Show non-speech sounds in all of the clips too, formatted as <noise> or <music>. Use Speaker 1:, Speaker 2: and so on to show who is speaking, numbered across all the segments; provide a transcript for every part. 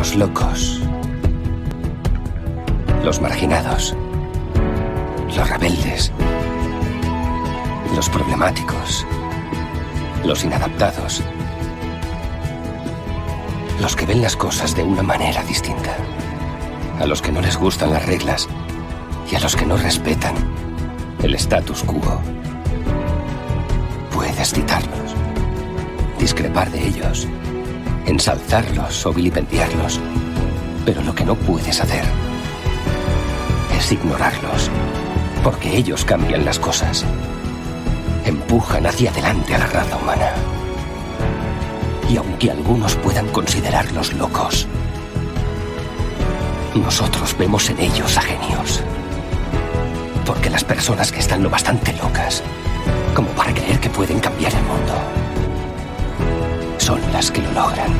Speaker 1: Los locos. Los marginados. Los rebeldes. Los problemáticos. Los inadaptados. Los que ven las cosas de una manera distinta. A los que no les gustan las reglas. Y a los que no respetan el status quo. Puedes citarlos. Discrepar de ellos ensalzarlos o vilipendiarlos. Pero lo que no puedes hacer es ignorarlos, porque ellos cambian las cosas. Empujan hacia adelante a la raza humana. Y aunque algunos puedan considerarlos locos, nosotros vemos en ellos a genios. Porque las personas que están lo bastante locas, como para creer que pueden cambiar el mundo, las que lo logran.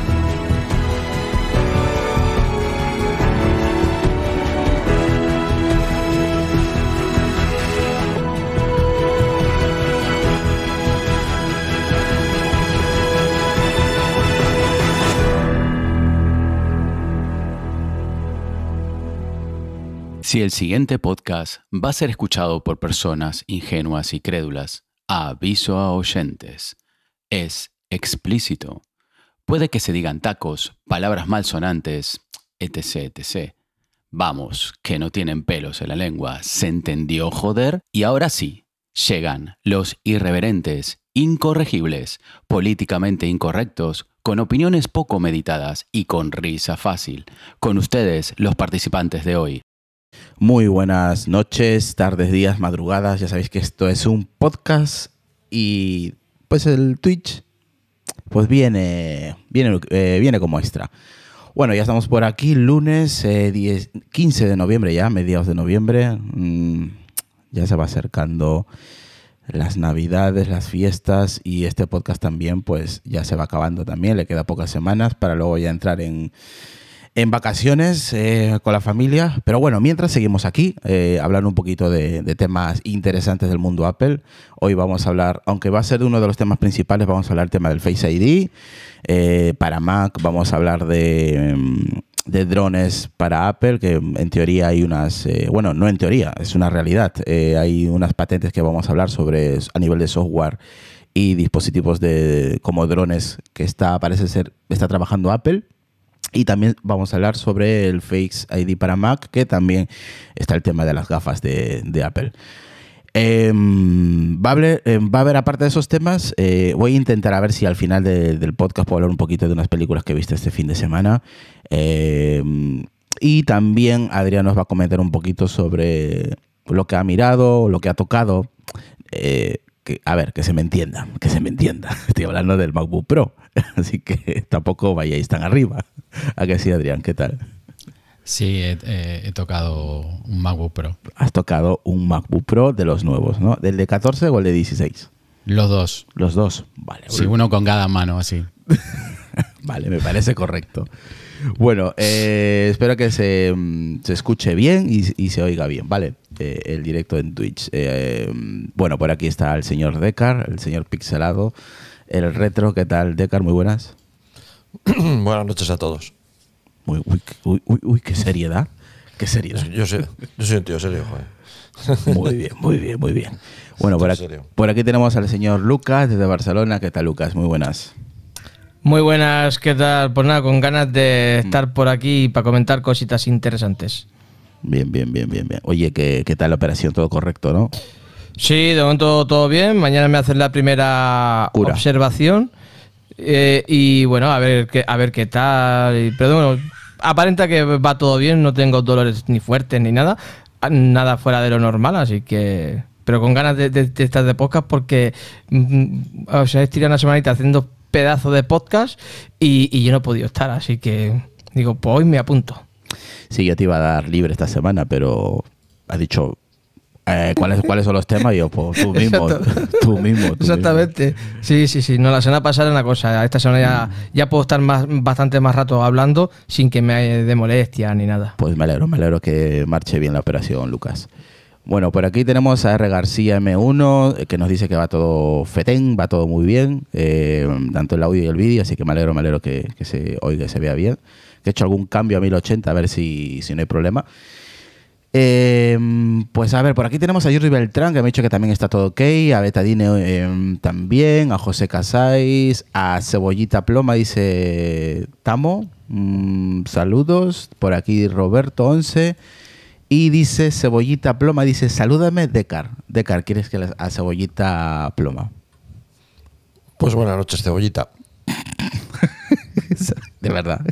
Speaker 2: Si el siguiente podcast va a ser escuchado por personas ingenuas y crédulas, aviso a oyentes. Es explícito. Puede que se digan tacos, palabras malsonantes, etc, etc. Vamos, que no tienen pelos en la lengua, ¿se entendió joder? Y ahora sí, llegan los irreverentes, incorregibles, políticamente incorrectos, con opiniones poco meditadas y con risa fácil. Con ustedes, los participantes de hoy. Muy buenas noches, tardes, días, madrugadas. Ya
Speaker 3: sabéis que esto es un podcast y pues el Twitch pues viene, viene, eh, viene como extra. Bueno, ya estamos por aquí, lunes 15 eh, de noviembre ya, mediados de noviembre. Mm, ya se va acercando las navidades, las fiestas y este podcast también, pues ya se va acabando también, le queda pocas semanas para luego ya entrar en, en vacaciones eh, con la familia. Pero bueno, mientras seguimos aquí, eh, hablando un poquito de, temas interesantes del mundo Apple. Hoy vamos a hablar, aunque va a ser uno de los temas principales, vamos a hablar del tema del Face ID. Eh, para Mac vamos a hablar mm, de... drones para Apple, que en teoría hay unas, bueno, no en teoría, es una realidad. hay unas patentes que vamos a hablar sobre a nivel de software y dispositivos de como drones que está, parece ser, está trabajando Apple. Y también vamos a hablar sobre el Face ID para Mac, que también está el tema de las gafas de, de Apple. Em, em, va, a haber, aparte de esos temas, eh, voy a intentar a ver si al final del podcast puedo hablar un poquito de unas películas que he visto este fin de semana. Em, y también Adrián nos va a comentar un poquito sobre lo que ha mirado, lo que ha tocado. Eh, a ver, que se me entienda, que se me entienda. <laughs> Estoy hablando del MacBook Pro, <laughs> así que tampoco vayáis tan arriba. ¿A que sí, Adrián? ¿Qué tal?
Speaker 2: Sí, eh, he, tocado un MacBook Pro.
Speaker 3: Has tocado un MacBook Pro de los nuevos, ¿no? ¿Del de 14 o el de 16? Los dos. Los dos, vale. Sí, uno con cada mano, así. <laughs> vale, me parece correcto. Bueno, eh, espero que se, mm, escuche bien y, se oiga bien, ¿vale? Eh, el directo en Twitch. Mm, bueno, por aquí está el señor Decar, el señor Pixelado, el Retro, ¿qué tal, Decar? Muy buenas.
Speaker 4: <clears throat> Buenas noches a todos. Uy, uy, uy, uy,
Speaker 3: qué seriedad. Qué seriedad. Yo, soy, yo un tío serio, <laughs> Muy bien, muy bien, muy bien. Bueno, por aquí, tenemos al señor Lucas desde Barcelona. ¿Qué tal, Lucas? Muy buenas.
Speaker 5: Muy buenas, ¿qué tal? Pues nada, con ganas de mm. estar por aquí para comentar cositas interesantes.
Speaker 3: Bien, bien, bien, bien, bien. Oye, ¿qué, tal la operación? Todo correcto, ¿no?
Speaker 5: Sí, de momento todo bien. Mañana me hacen la primera observación. Eh, y bueno, a ver, qué, a ver qué tal. Pero bueno, aparenta que va todo bien, no tengo dolores ni fuertes ni nada. Nada fuera de lo normal, así que. Pero con ganas de, estar de podcast porque mm, o sea, he una semanita haciendo pedazos de podcast y, yo no he podido estar, así que digo, pues hoy me apunto.
Speaker 3: Sí, yo te iba a dar libre esta semana, pero has dicho, eh, ¿cuáles, cuáles son los temas. yo, pues tú mismo, tú mismo. Exactamente.
Speaker 5: Sí, sí, sí. No, la semana pasada era una cosa. Esta semana ya, ya puedo estar más, bastante más rato hablando sin que me dé molestia ni nada.
Speaker 3: Pues me alegro, me alegro que marche bien la operación, Lucas. Bueno, por aquí tenemos a R. García M1, eh, que nos dice que va todo fetén, va todo muy bien, eh, tanto el audio y el vídeo, así que me alegro, me alegro que, se oiga y se vea bien. Que he hecho algún cambio a 1080, a ver si, si no hay problema. Em, pues a ver, por aquí tenemos a Yuri Beltrán, que me ha dicho que también está todo ok, a Betadine em, también, a José Casáis a Cebollita Ploma, dice Tamo, mm, saludos, por aquí Roberto 11, y dice Cebollita Ploma, dice, salúdame Decar, Decar, ¿quieres que la, a Cebollita Ploma? Pues buenas noches, Cebollita de verdad. <laughs>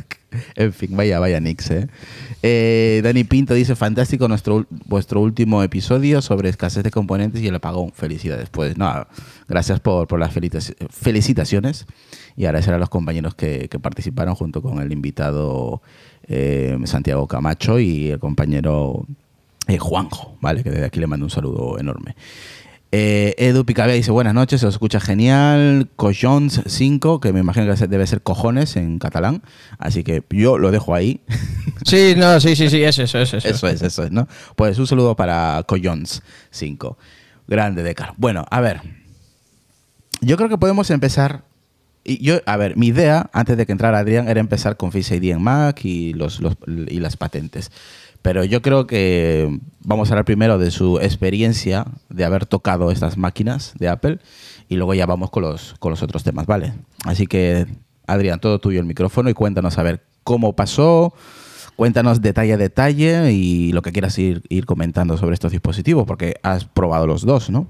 Speaker 3: En fin, vaya, vaya Nix, ¿eh? eh Dani Pinto dice, fantástico nuestro, vuestro último episodio sobre escasez de componentes y el apagón. Felicidades. Pues nada, gracias por, por, las felicitaciones y agradecer a los compañeros que, que participaron junto con el invitado eh, Santiago Camacho y el compañero eh, Juanjo, ¿vale? Que desde aquí le mando un saludo enorme. Eh, Edu Picabea dice buenas noches, se los escucha genial. Cojones 5, que me imagino que debe ser cojones en catalán. Así que yo lo dejo ahí. <laughs> Sí, no, sí, sí, sí, es eso, es eso. Eso es, eso es, ¿no? Pues un saludo para Cojones 5. Grande de cara. Bueno, a ver. Yo creo que podemos empezar. Y yo, a ver, mi idea antes de que entrara Adrián era empezar con Face ID en Mac y, y las patentes. Pero yo creo que vamos a hablar primero de su experiencia de haber tocado estas máquinas de Apple y luego ya vamos con los, con los otros temas, ¿vale? Así que, Adrián, todo tuyo el micrófono y cuéntanos a ver cómo pasó, cuéntanos detalle a detalle y lo que quieras ir, ir comentando sobre estos dispositivos, porque has probado los dos, ¿no?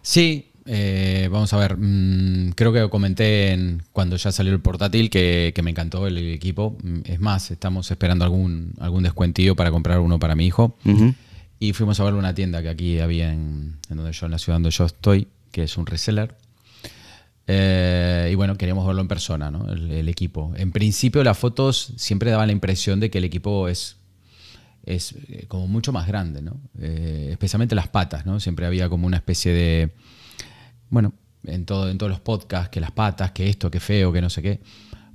Speaker 2: Sí, eh, vamos a ver, mm, creo que comenté en, cuando ya salió el portátil que, me encantó el, equipo. Mm, es más, estamos esperando algún, algún descuentillo para comprar uno para mi hijo. Y fuimos a ver una tienda que aquí había en, donde yo, en la ciudad donde yo estoy, que es un reseller. Eh, y bueno, queríamos verlo en persona, ¿no? el, equipo. En principio las fotos siempre daban la impresión de que el equipo es, es eh, como mucho más grande, ¿no? especialmente las patas, ¿no? Siempre había como una especie de bueno, en, todo, en todos los podcasts, que las patas, que esto, que feo, que no sé qué,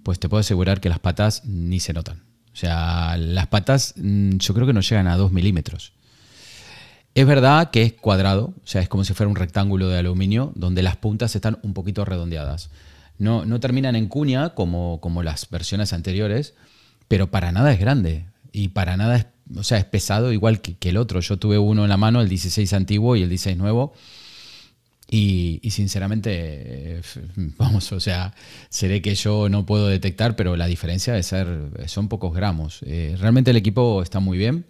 Speaker 2: pues te puedo asegurar que las patas ni se notan. O sea, las patas mm, yo creo que no llegan a 2 milímetros. Es verdad que es cuadrado, o sea, es como si fuera un rectángulo de aluminio donde las puntas están un poquito redondeadas. No, terminan en cuña como, las versiones anteriores, pero para nada es grande y para nada es, o sea, es pesado igual que, que el otro. Yo tuve uno en la mano, el 16 antiguo y el 16 nuevo. Y, sinceramente, eh, vamos, o sea, seré que yo no puedo detectar, pero la diferencia de ser, son pocos gramos. Eh, realmente el equipo está muy bien,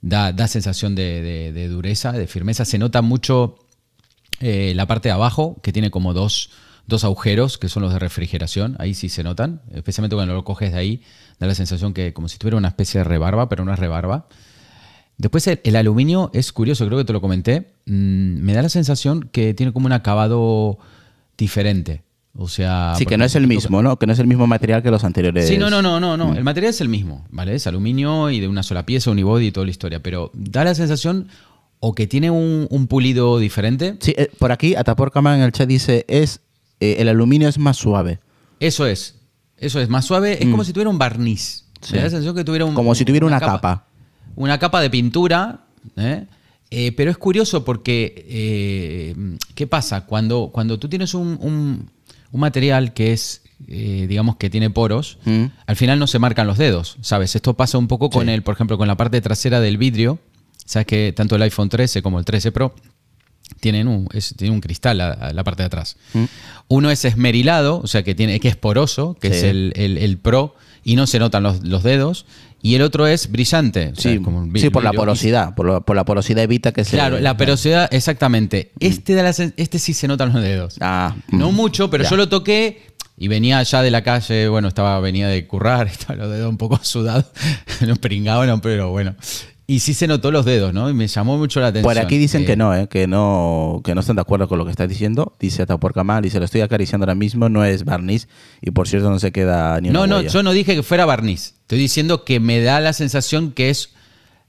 Speaker 2: da, sensación de, dureza, de firmeza. Se nota mucho eh, la parte de abajo, que tiene como dos, agujeros, que son los de refrigeración, ahí sí se notan, especialmente cuando lo coges de ahí, da la sensación que como si tuviera una especie de rebarba, pero una rebarba. Después el, aluminio es curioso, creo que te lo comenté. Mm, me da la sensación que tiene como un acabado diferente. O sea. Sí, que no es el mismo, ¿no? Que no es el mismo material que los anteriores. Sí, no, no, no, no, no. Mm. El material es el mismo, ¿vale? Es aluminio y de una sola pieza, unibody y toda la historia. Pero da la sensación o que tiene un, pulido diferente. Sí, eh, por aquí, Atapor en el chat dice: es eh, el aluminio es más suave. Eso es. Eso es, más suave. Es mm. como si tuviera un barniz. Sí. la sensación que tuviera un. Como si tuviera una, capa una capa de pintura, ¿eh? Eh, pero es curioso porque, eh, ¿qué pasa? Cuando, cuando tú tienes un, material que es, digamos, que tiene poros, mm. al final no se marcan los dedos, ¿sabes? Esto pasa un poco con el, por ejemplo, con la parte trasera del vidrio, ¿sabes? Que tanto el iPhone 13 como el 13 Pro tienen un, cristal a, la parte de atrás. Mm. Uno es esmerilado, o sea, que, tiene, que es poroso, que es el, Pro, y no se notan los, los dedos. Y el otro es brillante. Sí, sí por la porosidad. Por, la porosidad evita que se. Claro, la porosidad, exactamente. Este, da este sí se notan los dedos. Ah, no mm. mucho, pero yo lo toqué y venía allá de la calle. Bueno, estaba venía de currar, <laughs> estaba los dedos un poco <laughs> sudados. no <laughs> pringaban, pero bueno. Y sí se notó los dedos, ¿no? Y me llamó mucho la atención. Por aquí dicen eh. que
Speaker 3: no, ¿eh? que no, que no están de acuerdo con lo que estás diciendo. Dice Atapuerca mal, dice, lo estoy acariciando ahora mismo, no es barniz. Y por cierto, no se queda ni una No, no, yo
Speaker 2: no dije que fuera barniz. Estoy diciendo que me da la sensación que es,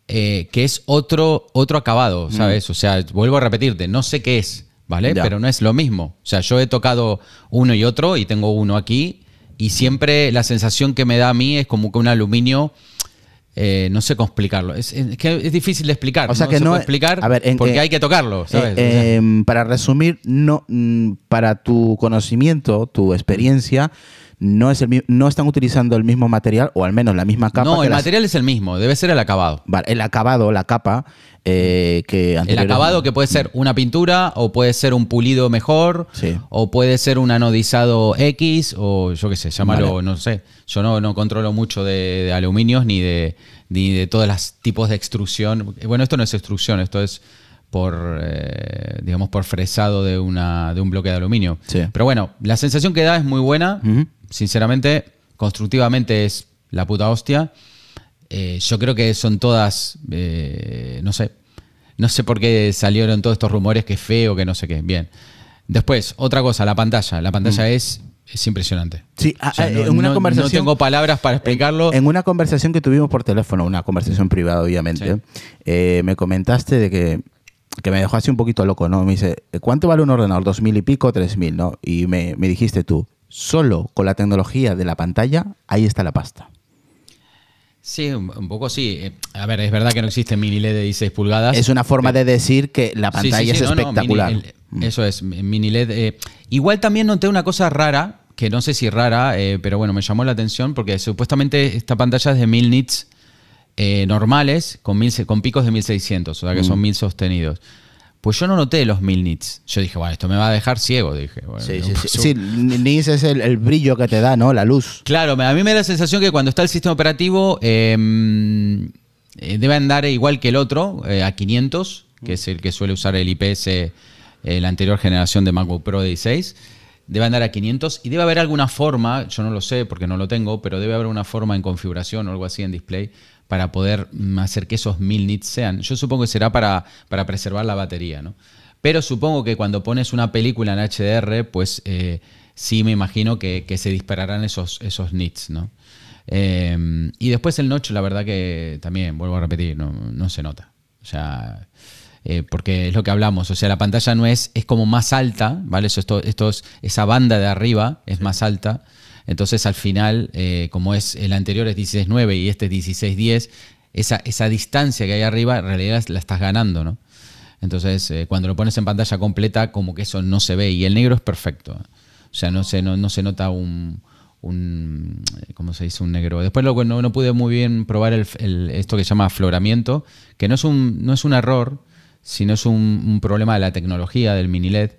Speaker 2: eh, que es otro, otro acabado, mm. ¿sabes? O sea, vuelvo a repetirte, no sé qué es, ¿vale? Pero no es lo mismo. O sea, yo he tocado uno y otro y tengo uno aquí. Y siempre la sensación que me da a mí es como que un aluminio eh, no sé cómo explicarlo. Es, es difícil de explicar. O sea no que no. explicar porque hay que tocarlo, eh,
Speaker 3: em, para resumir, no, mm, para tu conocimiento, tu experiencia, no, es el, no están utilizando el mismo material o al menos la misma capa. No, el material
Speaker 2: es el mismo, debe ser el acabado. el acabado, la capa eh, que El acabado que puede ser una pintura o puede ser un pulido mejor o puede ser un anodizado X o yo qué sé, llámalo, no sé. Yo no, no controlo mucho de, aluminios ni de, ni de todos los tipos de extrusión. Bueno, esto no es extrusión, esto es por, eh, digamos, por fresado de, una, de un bloque de aluminio. Pero bueno, la sensación que da es muy buena sinceramente, constructivamente es la puta hostia. Eh, yo creo que son todas, eh, no sé, no sé por qué salieron todos estos rumores que es feo, que no sé qué. Bien. Después, otra cosa, la pantalla. La pantalla mm. es, es impresionante. Sí, ah, eh, en una conversación. No tengo
Speaker 3: palabras para explicarlo. En una conversación que tuvimos por teléfono, una conversación privada, obviamente, me comentaste de que que me dejó así un poquito loco, ¿no? Me dice, ¿cuánto vale un ordenador? ¿Dos mil y pico? ¿Tres mil? ¿No? Y me, me dijiste tú, solo con la tecnología de la pantalla, ahí está la pasta.
Speaker 2: Sí, un poco sí. Eh, a ver, es verdad que no existe mini LED de 16 pulgadas. Es una forma de decir que la pantalla es espectacular. E mm. eso es, mini LED. Eh, igual también noté una cosa rara, que no sé si rara, eh, pero bueno, me llamó la atención porque supuestamente esta pantalla es de 1000 nits normales con, con picos de 1600, o sea que mm. son 1000 sostenidos. Pues yo no noté los mil nits. Yo dije, bueno, esto me va a dejar ciego, dije. sí, <laughs> sí, sí.
Speaker 3: nits es el, brillo que te da, ¿no? La luz.
Speaker 2: Claro, a mí me da la sensación que cuando está el sistema operativo em, eh, debe andar igual que el otro, eh, a 500, que es el que suele usar el IPS, eh, la anterior generación de MacBook Pro 16. Debe andar a 500 y debe haber alguna forma, yo no lo sé porque no lo tengo, pero debe haber una forma en configuración o algo así en display para poder hacer que esos mil nits sean. Yo supongo que será para, preservar la batería, ¿no? Pero supongo que cuando pones una película en HDR, pues eh, sí me imagino que, se dispararán esos, nits, ¿no? Eh, y después el noche, la verdad que también, vuelvo a repetir, no, se nota. O eh, porque es lo que hablamos, o sea, la pantalla no es, es como más alta, ¿vale? esa banda de arriba es más alta, entonces al final, eh, como es el anterior es 16 y este es 16 esa, esa distancia que hay arriba en realidad la estás ganando, ¿no? Entonces eh, cuando lo pones en pantalla completa como que eso no se ve y el negro es perfecto. O sea, no se, no, se nota un, un, ¿cómo se dice? Un negro. Después lo, no, no pude muy bien probar el, esto que se llama afloramiento, que no es un, no es un error, sino es un, un problema de la tecnología del mini LED,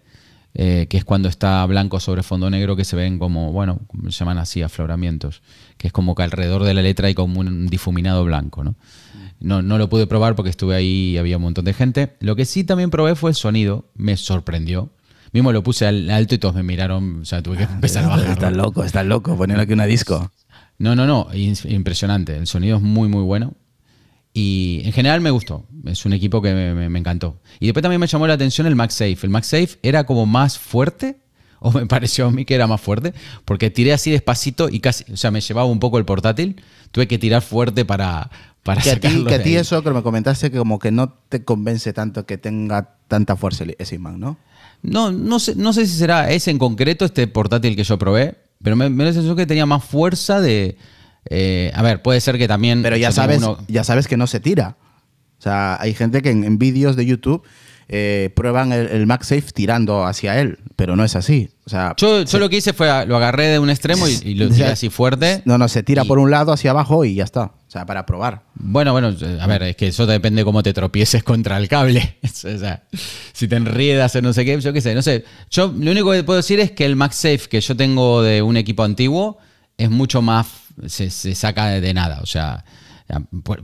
Speaker 2: eh, que es cuando está blanco sobre fondo negro, que se ven como, bueno, se llaman así afloramientos, que es como que alrededor de la letra hay como un difuminado blanco, ¿no? No, lo pude probar porque estuve ahí y había un montón de gente. Lo que sí también probé fue el sonido, me sorprendió. Mismo lo puse al alto y todos me miraron, o sea, tuve que ah, <laughs> empezar a bajar. Estás loco, estás loco, poner aquí una disco. No, no, no, impresionante. El sonido es muy, muy bueno. Y en general me gustó. Es un equipo que me, encantó. Y después también me llamó la atención el MagSafe. El MagSafe era como más fuerte, o me <laughs> pareció a mí que era más fuerte, porque tiré así despacito y casi, o sea, me llevaba un poco el portátil. Tuve que tirar fuerte para, para que A ti, eso
Speaker 3: que me comentaste que como que no te convence tanto que tenga
Speaker 2: tanta fuerza ese imán, ¿no? No, no sé, no sé si será ese en concreto, este portátil que yo probé, pero me, me que tenía más fuerza de, eh, a ver, puede ser que también. Pero ya sabes,
Speaker 3: ya sabes que no se tira. O sea, hay gente que en, vídeos de YouTube eh, prueban el, MagSafe tirando hacia él, pero no es así. O sea,
Speaker 2: yo, lo que hice fue ah, lo agarré de un extremo y, lo tiré <laughs> así fuerte.
Speaker 3: No, no, se tira por un lado hacia abajo y ya está.
Speaker 2: O sea, para probar. Bueno, bueno, eh, a ver, es que eso depende cómo te tropieces contra el cable. <laughs> o sea, si te enriedas en no sé qué, yo qué sé, no sé. Yo lo único que puedo decir es que el MagSafe que yo tengo de un equipo antiguo es mucho más se, saca de, nada. O sea, eh,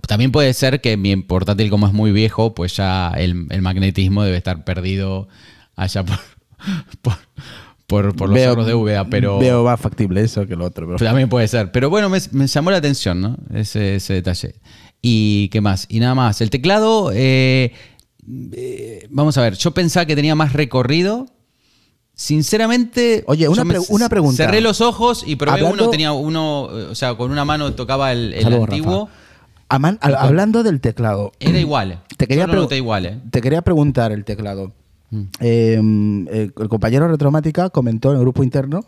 Speaker 2: también puede ser que mi portátil, como es muy viejo, pues ya el, magnetismo debe estar perdido allá por, <laughs> los hornos de VA, pero. Veo más factible eso que lo otro. Pero... También puede ser. Pero bueno, me, llamó la atención, ¿no? Ese, detalle. ¿Y qué más? Y nada más. El teclado. Eh, eh, vamos a ver, yo pensaba que tenía más recorrido Sinceramente. Oye, una, pregunta. Cerré los ojos y probé uno, tenía uno, o sea, con una mano tocaba el, antiguo.
Speaker 3: hablando del teclado. Era
Speaker 2: igual. Te quería, eh.
Speaker 3: te quería preguntar el teclado. Mm. Em, eh, el, compañero Retromática comentó en el grupo interno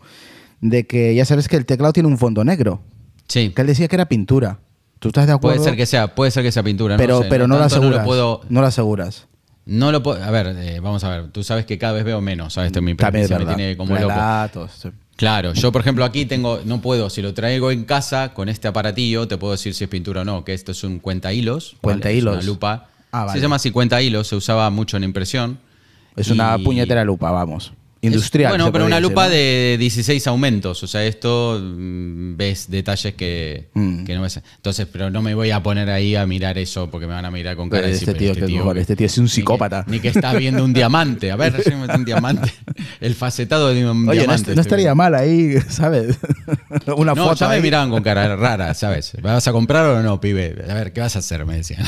Speaker 3: de que ya sabes que el teclado tiene un fondo negro. Sí. Que él decía que era pintura. ¿Tú estás de acuerdo? Puede ser
Speaker 2: que sea, puede ser que sea pintura. Pero, no sé, pero no, lo
Speaker 3: no, lo aseguras.
Speaker 2: No lo puedo. A ver, eh, vamos a ver. Tú sabes que cada vez veo menos. ¿sabes? Este, mi impresión tiene como Claro, yo por ejemplo aquí tengo, no puedo, si lo traigo en casa con este aparatillo, te puedo decir si es pintura o no, que esto es un cuenta hilos. Cuenta hilos. una lupa. Ah, se llama así cuenta hilos, se usaba mucho en impresión. Es una puñetera lupa, vamos industrial. bueno, pero una lupa de 16 aumentos. O sea, esto mm, ves detalles mm. que, no ves. Entonces, pero no me voy a poner ahí a mirar eso porque me van a mirar con cara de este, este, este tío, este,
Speaker 3: tío, es un psicópata. Ni que, está viendo un
Speaker 2: diamante. A ver, <laughs> un diamante. El facetado de un diamante. No, estaría
Speaker 3: mal ahí, <laughs> ¿sabes? <laughs> una no, foto Ya me
Speaker 2: miraban con cara rara, ¿sabes? ¿Vas a comprar o no, pibe? A ver, ¿qué vas a hacer? Me decían.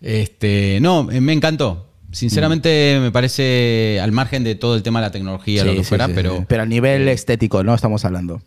Speaker 2: Este, no, eh, me encantó. Sinceramente, me parece al margen de todo el tema de la tecnología, lo que fuera, pero. Pero a nivel estético, ¿no? Estamos hablando.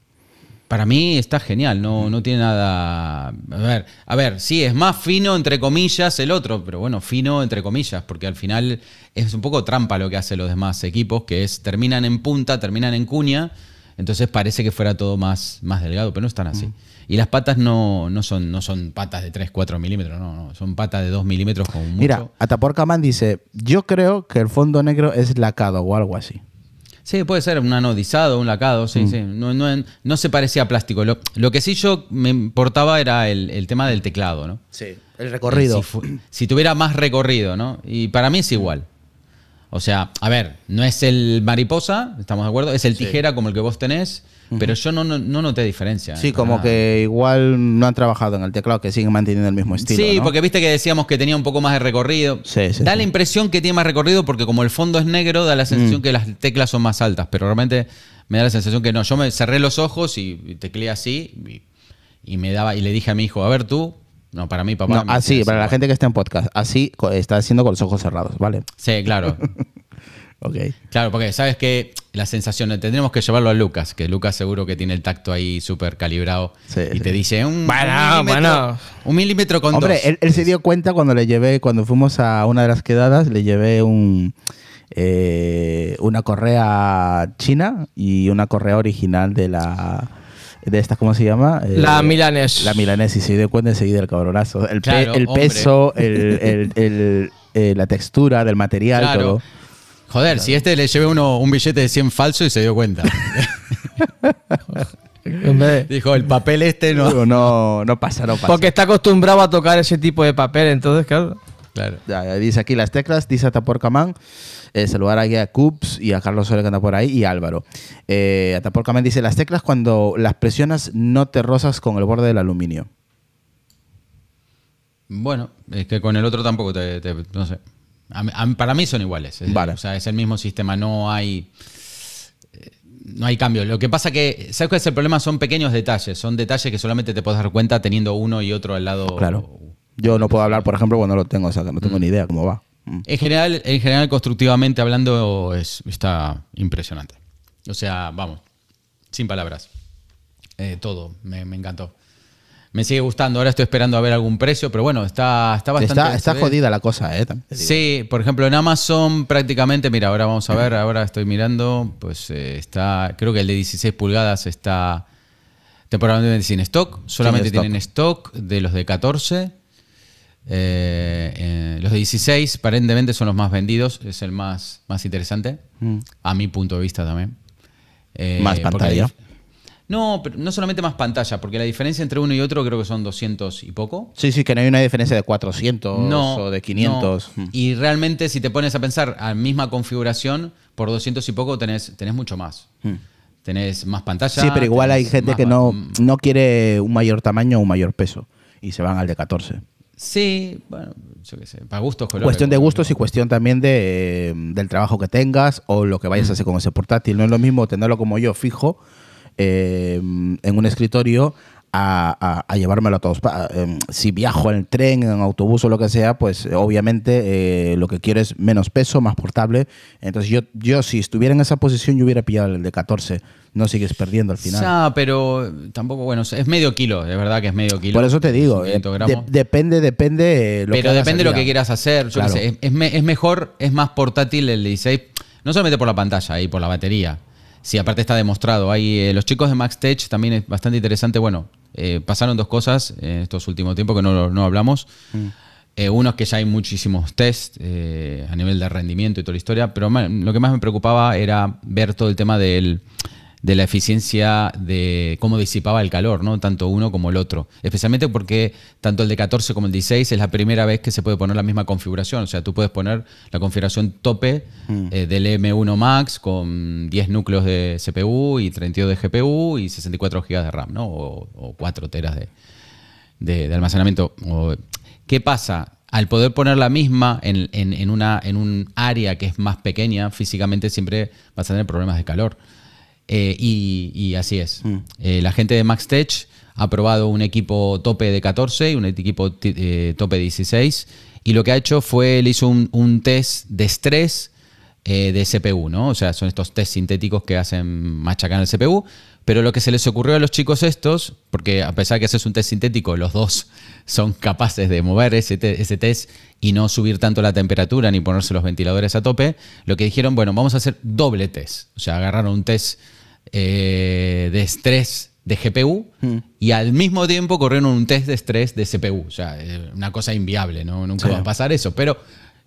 Speaker 2: Para mí está genial, no, no tiene nada. A ver, a ver, sí, es más fino, entre comillas, el otro, pero bueno, fino, entre comillas, porque al final es un poco trampa lo que hacen los demás equipos, que es terminan en punta, terminan en cuña entonces parece que fuera todo más, más delgado, pero no están así. Y las patas no, son, no son patas de 3, 4 milímetros, no, no son patas de 2 milímetros como mucho. Mira,
Speaker 3: Ataporcaman dice, yo creo que el fondo negro es lacado o algo así.
Speaker 2: Sí, puede ser un anodizado, un lacado, sí, mm. sí. No, se parecía a plástico. Lo, que sí yo me importaba era el, tema del teclado, ¿no? Sí,
Speaker 5: el recorrido. Eh,
Speaker 2: si, tuviera más recorrido, ¿no? Y para mí es igual. O sea, a ver, no es el mariposa, estamos de acuerdo, es el tijera como el que vos tenés, pero yo no, no, noté diferencia. Sí, eh, como que
Speaker 3: igual no han trabajado en el teclado, que siguen manteniendo el mismo estilo. Sí, porque
Speaker 2: viste que decíamos que tenía un poco más de recorrido. da la impresión que tiene más recorrido porque como el fondo es negro, da la mm. sensación que las teclas son más altas, pero realmente me da la sensación que no. Yo me cerré los ojos y tecleé así y me daba y le dije a mi hijo, a ver tú, no, para mí, papá. No, así, ah, para la
Speaker 3: gente que está en podcast. Así está haciendo con los ojos cerrados, ¿vale?
Speaker 2: Sí, claro. <laughs> ok. Claro, porque sabes que la sensación, tendremos que llevarlo a Lucas, que Lucas seguro que tiene el tacto ahí súper calibrado y te dice un, un, milímetro, con dos. Él,
Speaker 3: él se dio cuenta cuando le llevé, cuando fuimos a una de las quedadas, le llevé un... Eh, una correa china y una correa original de la de estas, ¿cómo se llama? Eh, la milanés. La milanés, y se dio cuenta enseguida el cabronazo. El, el peso, eh, la textura del
Speaker 2: material, todo. Joder, si este le llevé uno, un billete de 100 falso y se dio cuenta. <laughs>
Speaker 5: Dijo, el papel este no. No, no pasa, no pasa. Porque está acostumbrado a tocar ese tipo de papel, entonces, claro. Claro. Dice aquí las teclas, dice
Speaker 3: Ataporcamán. Eh, saludar aquí a Cups y a Carlos Soler que anda por ahí y Álvaro. Eh, Ataporcamán dice: Las teclas cuando las presionas no te rozas con el borde del aluminio.
Speaker 2: Bueno, es que con el otro tampoco te. no sé. para mí son iguales. O sea, es el mismo sistema. No hay eh, no hay cambio. Lo que pasa que, ¿sabes cuál es el problema? Son pequeños detalles. Son detalles que solamente te puedes dar cuenta teniendo uno y otro al lado. Claro.
Speaker 3: Yo no puedo hablar, por ejemplo, cuando lo tengo, o sea, no tengo mm. ni idea cómo va.
Speaker 2: Mm. En general, en general constructivamente hablando, es, está impresionante. O sea, vamos, sin palabras. Eh, todo, me, encantó. Me sigue gustando, ahora estoy esperando a ver algún precio, pero bueno, está, está bastante... Está, jodida la cosa, ¿eh? Sí, por ejemplo, en Amazon prácticamente, mira, ahora vamos a ver, ahora estoy mirando, pues eh, está, creo que el de 16 pulgadas está temporalmente sin stock, solamente tienen stock de los de 14. Eh, eh, los de los 16 aparentemente son los más vendidos, es el más, más interesante, mm. a mi punto de vista también. Eh, más pantalla. No, pero no solamente más pantalla, porque la diferencia entre uno y otro creo que son 200 y poco.
Speaker 3: Sí, sí, que no hay una diferencia de 400 o de 500. Mm.
Speaker 2: Y realmente si te pones a pensar a misma configuración, por 200 y poco tenés, tenés mucho más. Mm. Tenés más pantalla. Sí, pero igual hay gente que
Speaker 3: no, no quiere un mayor tamaño o un mayor peso y se van al de 14.
Speaker 2: Sí, bueno, yo qué sé, para gustos Cuestión
Speaker 3: de gustos y cuestión también de, eh, del trabajo que tengas o lo que vayas a hacer con ese portátil. No es lo mismo tenerlo como yo fijo eh, en un escritorio a, llevármelo a todos. Eh, si viajo en el tren, en autobús o lo que sea, pues obviamente lo que quiero es menos peso, más portable. Entonces yo, yo si estuviera en esa posición, yo hubiera pillado el de 14 no sigues perdiendo al final.
Speaker 2: No, pero tampoco, bueno, es medio kilo, es verdad que es medio kilo. Por eso
Speaker 3: te digo, eh, depende, depende. Eh, lo pero depende de lo que
Speaker 2: quieras hacer. es, mejor, es más portátil el 16, no solamente por la pantalla y por la batería. si aparte está demostrado. Hay, eh, los chicos de Max Tech también es bastante interesante. Bueno, pasaron dos cosas en estos últimos tiempos que no, hablamos. Mm. uno es que ya hay muchísimos tests a nivel de rendimiento y toda la historia, pero lo que más me preocupaba era ver todo el tema del, de la eficiencia de cómo disipaba el calor, ¿no? Tanto uno como el otro. Especialmente porque tanto el de 14 como el 16 es la primera vez que se puede poner la misma configuración. O sea, tú puedes poner la configuración tope mm. eh, del M1 Max con 10 núcleos de CPU y 32 de GPU y 64 GB de RAM, ¿no? O, 4 teras de, almacenamiento. ¿Qué pasa? al poder poner la misma en, una, en un área que es más pequeña, físicamente siempre vas a tener problemas de calor. Eh, y, así es. Mm. Eh, la gente de MaxTech ha probado un equipo tope de 14 y un equipo eh, tope tope 16. Y lo que ha hecho fue, le hizo un, test de estrés de CPU, ¿no? O sea, son estos test sintéticos que hacen machacar el CPU. Pero lo que se les ocurrió a los chicos estos, porque a pesar de que haces un test sintético, los dos <laughs> son capaces de mover ese, ese, test y no subir tanto la temperatura ni ponerse los ventiladores a tope, lo que dijeron, bueno, vamos a hacer doble test. O sea, agarraron un test eh, de estrés de GPU mm. y al mismo tiempo corrieron un test de estrés de CPU. O sea, eh, una cosa inviable, ¿no? Nunca va a pasar eso. Pero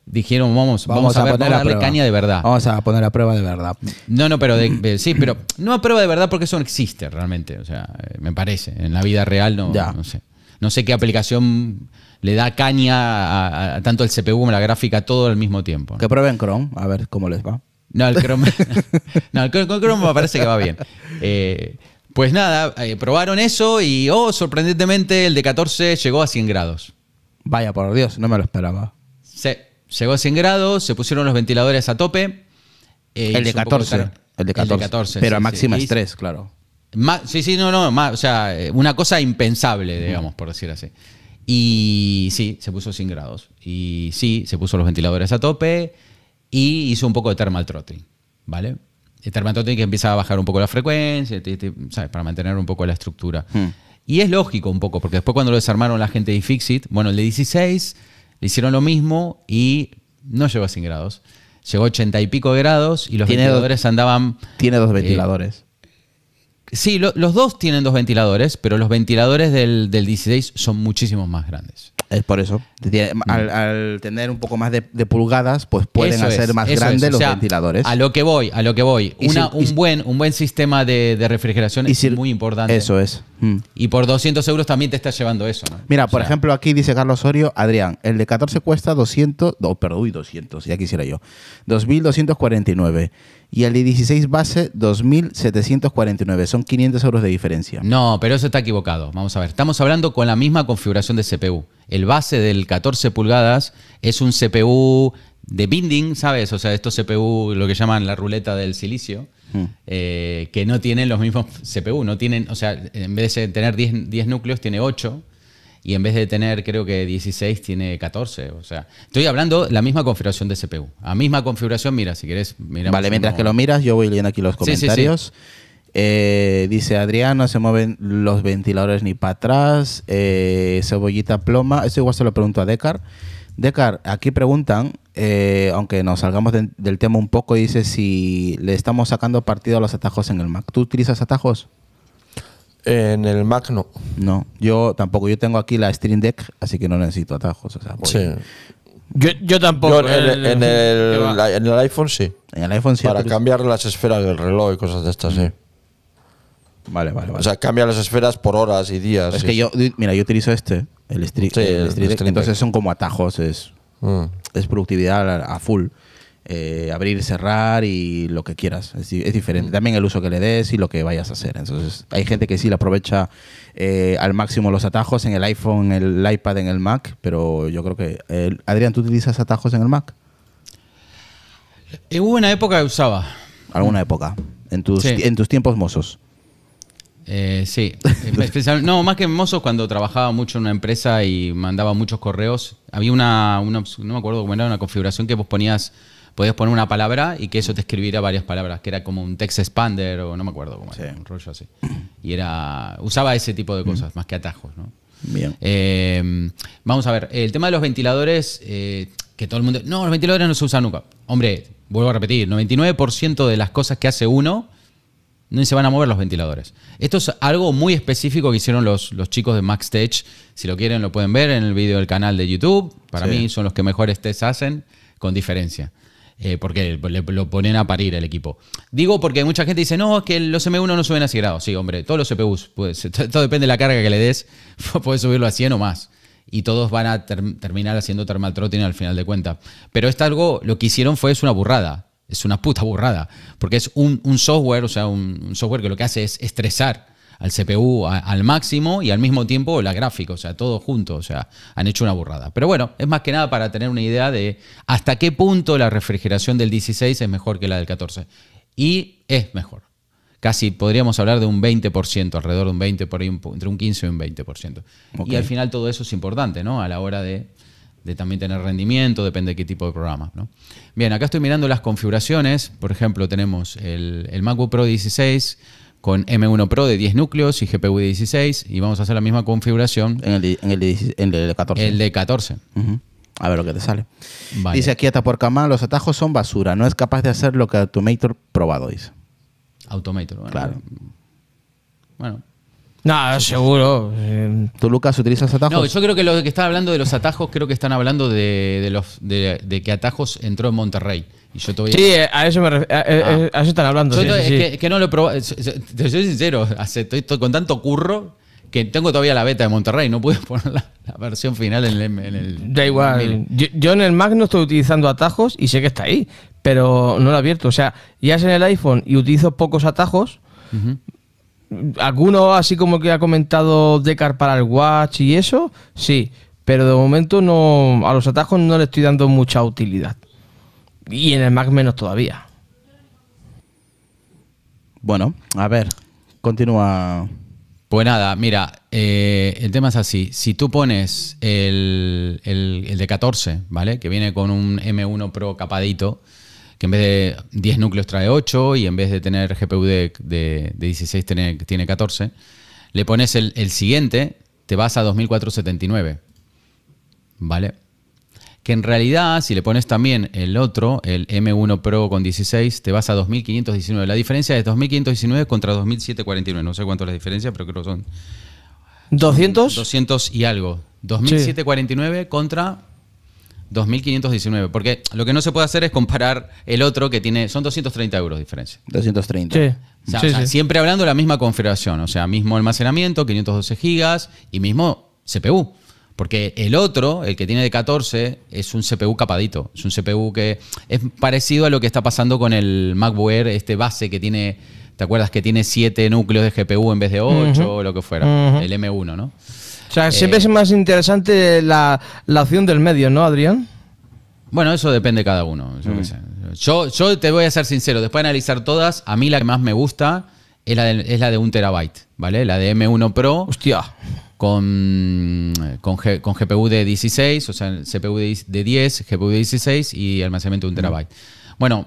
Speaker 2: dijeron, vamos, vamos, a, poner caña de verdad. Vamos a poner a prueba de verdad. No, no, pero sí, pero no a prueba de verdad porque eso no existe realmente. O sea, eh, me parece. En la vida real no, sé. No sé qué aplicación le da caña a, tanto el CPU como la gráfica todo al mismo tiempo. Que prueben
Speaker 3: Chrome, a ver cómo les va.
Speaker 2: No, el cromo <laughs> no, me parece que va bien. Eh, pues nada, eh, probaron eso y, oh, sorprendentemente, el de 14 llegó a 100 grados.
Speaker 3: Vaya, por Dios, no me lo esperaba.
Speaker 2: Sí, llegó a 100 grados, se pusieron los ventiladores a tope. Eh, el, de 14, el, de 14, Pero a máxima estrés, claro. sí, sí, no, no, o sea, una cosa impensable, digamos, por decir así. Y sí, se puso 100 grados. Y sí, se puso los ventiladores a tope y hizo un poco de thermal throttling, ¿vale? El thermal que empieza a bajar un poco la frecuencia, ¿sabes? Para mantener un poco la estructura. Hmm. Y es lógico un poco, porque después cuando lo desarmaron la gente de Fixit, bueno, el de 16 le hicieron lo mismo y no llegó a 100 grados. Llegó a 80 y pico grados y los ventiladores andaban... Tiene dos eh, ventiladores. sí, los dos tienen dos ventiladores, pero los ventiladores del, del 16 son muchísimos más grandes. Es por eso. Mm. Al, tener un poco más de, pulgadas, pues pueden hacer más grandes los ventiladores. A lo que voy, a lo que voy. un, buen, un buen sistema de, refrigeración es muy importante. Eso es. Mm. Y por 200 euros también te estás llevando eso. Mira, por
Speaker 3: ejemplo, aquí dice Carlos Osorio, Adrián, el de 14 cuesta 200, perdón, 200, ya quisiera yo, 2.249 y el i 16 base 2.749.
Speaker 2: Son 500 euros de diferencia. No, pero eso está equivocado. Vamos a ver, estamos hablando con la misma configuración de CPU. El base del 14 pulgadas es un CPU de binding, ¿sabes? O sea, estos CPU, lo que llaman la ruleta del silicio, hmm. eh, que no tienen los mismos CPU, no tienen, o sea, en vez de tener 10, 10 núcleos, tiene 8 y en vez de tener creo que 16 tiene 14. O sea, estoy hablando la misma configuración de CPU. La misma configuración, mira, si quieres, mira. Vale, mientras que lo
Speaker 3: miras, yo voy leyendo aquí los comentarios. Eh, dice Adrián, no se mueven los ventiladores ni para atrás. Eh, cebollita ploma. Eso igual se lo pregunto a Decar. Decar, aquí preguntan, eh, aunque nos salgamos del tema un poco, dice si le estamos sacando partido a los atajos en el Mac. ¿Tú utilizas atajos? En el Mac no. No, yo tampoco. Yo tengo aquí la Stream Deck, así que no necesito atajos.
Speaker 5: Yo, yo, tampoco. en, el,
Speaker 4: iPhone sí. En el iPhone sí. Para cambiar las esferas del reloj y cosas de estas, sí. Mm. Vale, vale, O sea, cambia las esferas por horas y días. Es que yo,
Speaker 3: mira, yo utilizo este, el, Stream. Entonces son como atajos, es, mm. es productividad a full. Eh, abrir, cerrar y lo que quieras. Es, diferente. Mm. También el uso que le des y lo que vayas a hacer. Entonces, hay gente que sí le aprovecha eh, al máximo los atajos en el iPhone, en el iPad, en el Mac, pero yo creo que. Eh, Adrián, ¿tú utilizas atajos en el Mac?
Speaker 2: Hubo una época que usaba.
Speaker 3: ¿Alguna época? ¿En tus, en tus tiempos mozos?
Speaker 2: sí. <laughs> no, más que mozos cuando trabajaba mucho en una empresa y mandaba muchos correos. Había una, no me acuerdo era, una configuración que vos ponías podías poner una palabra y que eso te escribiera varias palabras, que era como un text expander o no me acuerdo cómo era, un rollo así. Y era usaba ese tipo de cosas, mm. más que atajos, Bien. Eh, vamos a ver, el tema de los ventiladores, eh, que todo el mundo... No, los ventiladores no se usan nunca. Hombre, vuelvo a repetir, 99% de las cosas que hace uno no se van a mover los ventiladores. Esto es algo muy específico que hicieron los, los chicos de MaxTech. Si lo quieren, lo pueden ver en el video del canal de YouTube. Para mí son los que mejores test hacen, con diferencia. Eh, porque lo ponen a parir el equipo. Digo porque mucha gente dice, no, es que los M1 no suben a 100 grados. Sí, hombre, todos los CPUs, pues, <laughs> todo depende de la carga que le des, puedes <laughs> subirlo a 100 o más. Y todos van a terminar haciendo thermal throttling al final de cuentas. Pero es algo, lo que hicieron fue, es una burrada. Es una puta burrada. Porque es un, software, o sea, un, un software que lo que hace es estresar al CPU al máximo y al mismo tiempo la gráfica, o sea, todo junto, o sea, han hecho una burrada. Pero bueno, es más que nada para tener una idea de hasta qué punto la refrigeración del 16 es mejor que la del 14. Y es mejor. Casi podríamos hablar de un 20%, alrededor de un 20%, por ahí entre un 15 y un 20%. Y al final todo eso es importante, ¿no? A la hora de también tener rendimiento, depende de qué tipo de programa. ¿no? Bien, acá estoy mirando las configuraciones. Por ejemplo, tenemos el, el MacBook Pro 16 con M1 Pro de 10 núcleos y GPU de 16 y vamos a hacer la misma configuración. En el, en el, de 14. El de 14. A ver lo que te sale. Dice
Speaker 3: aquí por cama, los atajos son basura, no es capaz de hacer lo que Automator probado, dice. Automator, bueno. Claro.
Speaker 2: Bueno,
Speaker 5: no, seguro. ¿Tú, Lucas, utilizas atajos? No, yo
Speaker 2: creo que lo que está hablando de los atajos, creo que están hablando de, los, de, que atajos entró en Monterrey. Y yo todavía... Sí, a eso, me ah. están hablando. Yo es que, no lo probado Te soy sincero, estoy con tanto curro que tengo todavía la beta de Monterrey, no puedo <laughs> poner la,
Speaker 5: versión final en el. da igual. yo, en el Mac no estoy utilizando atajos y sé que está ahí, pero no lo he abierto. O sea, ya es en el iPhone y utilizo pocos atajos algunos así como que ha comentado Decar para el Watch y eso, sí, pero de momento no a los atajos no le estoy dando mucha utilidad. Y en el Mac menos todavía. Bueno, a ver,
Speaker 2: continúa. Pues nada, mira, eh, el tema es así. Si tú pones el, el, de 14, ¿vale? Que viene con un M1 Pro capadito, que en vez de 10 núcleos trae 8 y en vez de tener GPU de, 16 tiene, 14, le pones el, siguiente, te vas a 2479. ¿Vale? Que en realidad, si le pones también el otro, el M1 Pro con 16, te vas a 2519. La diferencia es 2519 contra 2749. No sé cuánto es la diferencia, pero creo que son. ¿200? 200 y algo. 2749 contra 2.519. Porque lo que no se puede hacer es comparar el otro que tiene. Son 230 euros de diferencia. 230. Siempre hablando de la misma configuración. O sea, mismo almacenamiento, 512 gigas y mismo CPU. Porque el otro, el que tiene de 14, es un CPU capadito. Es un CPU que es parecido a lo que está pasando con el MacBook Air, este base que tiene. ¿Te acuerdas que tiene 7 núcleos de GPU en vez de 8 o lo que fuera? El M1, ¿no?
Speaker 5: O sea, eh, siempre es más interesante la, opción del medio, ¿no, Adrián?
Speaker 2: Bueno, eso depende de cada uno. Mm. Yo, te voy a ser sincero, después de analizar todas, a mí la que más me gusta es la de, un terabyte, ¿vale? La de M1 Pro. Hostia. Con, con, GPU de 16, o sea, CPU de, 10, GPU de 16 y almacenamiento de un mm. terabyte. Bueno,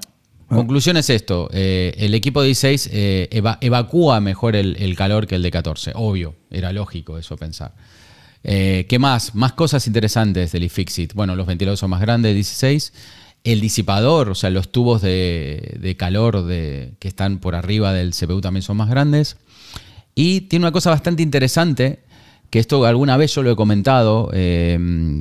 Speaker 2: Ah. Conclusión es esto, eh, el equipo de 16 eh, evacúa mejor el, calor que el de 14, obvio, era lógico eso pensar. Eh, ¿Qué más? Más cosas interesantes del iFixit. Bueno, los ventiladores son más grandes, 16. El disipador, o sea, los tubos de, calor que están por arriba del CPU también son más grandes. Y tiene una cosa bastante interesante que esto alguna vez yo lo he comentado, eh,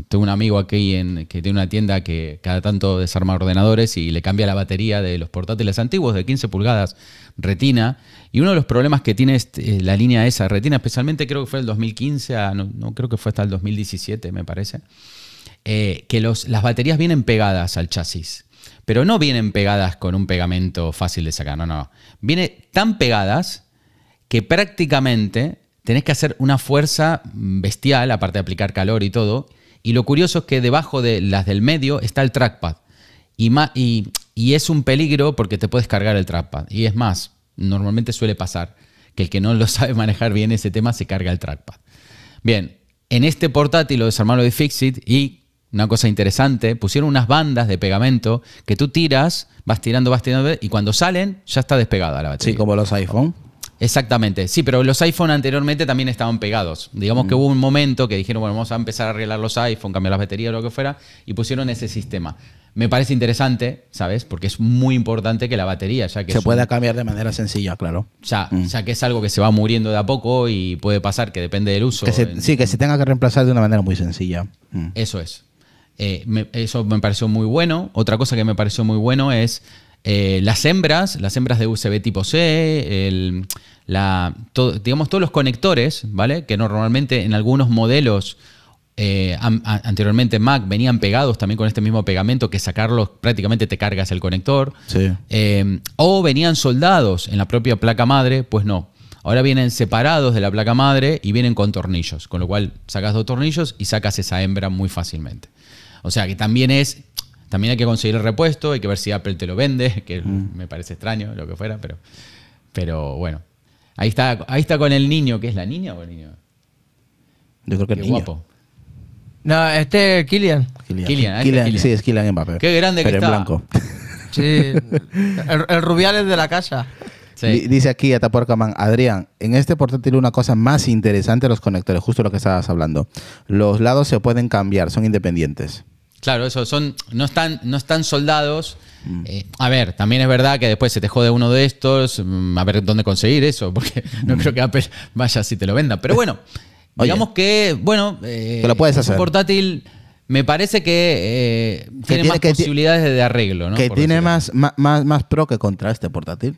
Speaker 2: tengo un amigo aquí en, que tiene una tienda que cada tanto desarma ordenadores y le cambia la batería de los portátiles antiguos de 15 pulgadas retina, y uno de los problemas que tiene este, eh, la línea esa retina, especialmente creo que fue el 2015, ah, no, creo que fue hasta el 2017 me parece, eh, que las baterías vienen pegadas al chasis pero no vienen pegadas con un pegamento fácil de sacar, no, no. Viene tan pegadas que prácticamente tenés que hacer una fuerza mm, bestial, aparte de aplicar calor y todo. Y lo curioso es que debajo de las del medio está el trackpad. Y, es un peligro porque te puedes cargar el trackpad. Y es más, normalmente suele pasar que el que no lo <laughs> sabe manejar bien ese tema se carga el trackpad. Bien, en este portátil lo desarmaron de Fixit y una cosa interesante, pusieron unas bandas de pegamento que tú tiras, vas tirando, vas tirando, y cuando salen ya está despegada la batería. Sí, como los iPhone. Exactamente, sí, pero los iPhone anteriormente también estaban pegados. Digamos que mm. hubo un momento que dijeron, bueno, vamos a empezar a arreglar los iPhone, cambiar las baterías o lo que fuera, y pusieron ese sistema. Me parece interesante, ¿sabes? Porque es muy importante que la batería, ya que... Se pueda cambiar de manera sencilla, claro. Ya, sea, mm. ya que es algo que se va muriendo de a poco y puede pasar que depende del uso.
Speaker 3: sí, que se tenga que reemplazar de una manera muy sencilla.
Speaker 2: Mm. Eso es. Eh, eso me pareció muy bueno. Otra cosa que me pareció muy bueno es eh, las hembras, las hembras de USB tipo C, el digamos, todos los conectores, ¿vale? Que normalmente en algunos modelos eh, anteriormente Mac venían pegados también con este mismo pegamento que sacarlos prácticamente te cargas el conector. Eh, o venían soldados en la propia placa madre, pues no. Ahora vienen separados de la placa madre y vienen con tornillos, con lo cual sacas dos tornillos y sacas esa hembra muy fácilmente. O sea que también es, también hay que conseguir el repuesto, hay que ver si Apple te lo vende, <laughs> que mm. me parece extraño, lo que fuera, pero bueno. Ahí está, ahí está con el niño, ¿qué es la niña o el niño? Yo creo que el niño. guapo.
Speaker 5: No, este es Killian. Killian. sí,
Speaker 3: es Kylian Mbappé. Qué grande que pero en blanco. <laughs> Sí.
Speaker 5: El, rubial es de la casa.
Speaker 3: Dice aquí Atapuercaman, Adrián, en este portátil una cosa más interesante los conectores, justo lo que estabas hablando. Los lados se
Speaker 2: pueden cambiar, son independientes. Claro, eso son, no están, no están soldados Mm. Eh, a ver, también es verdad que después se te jode uno de estos, mm, a ver dónde conseguir eso, <laughs> porque no mm. creo que Apple vaya si te lo venda. Pero bueno,
Speaker 1: <laughs> digamos
Speaker 2: que, bueno, eh, portátil me parece que, eh, tiene, más posibilidades de arreglo. ¿no? Que tiene
Speaker 3: más, más, más pro que contra este portátil.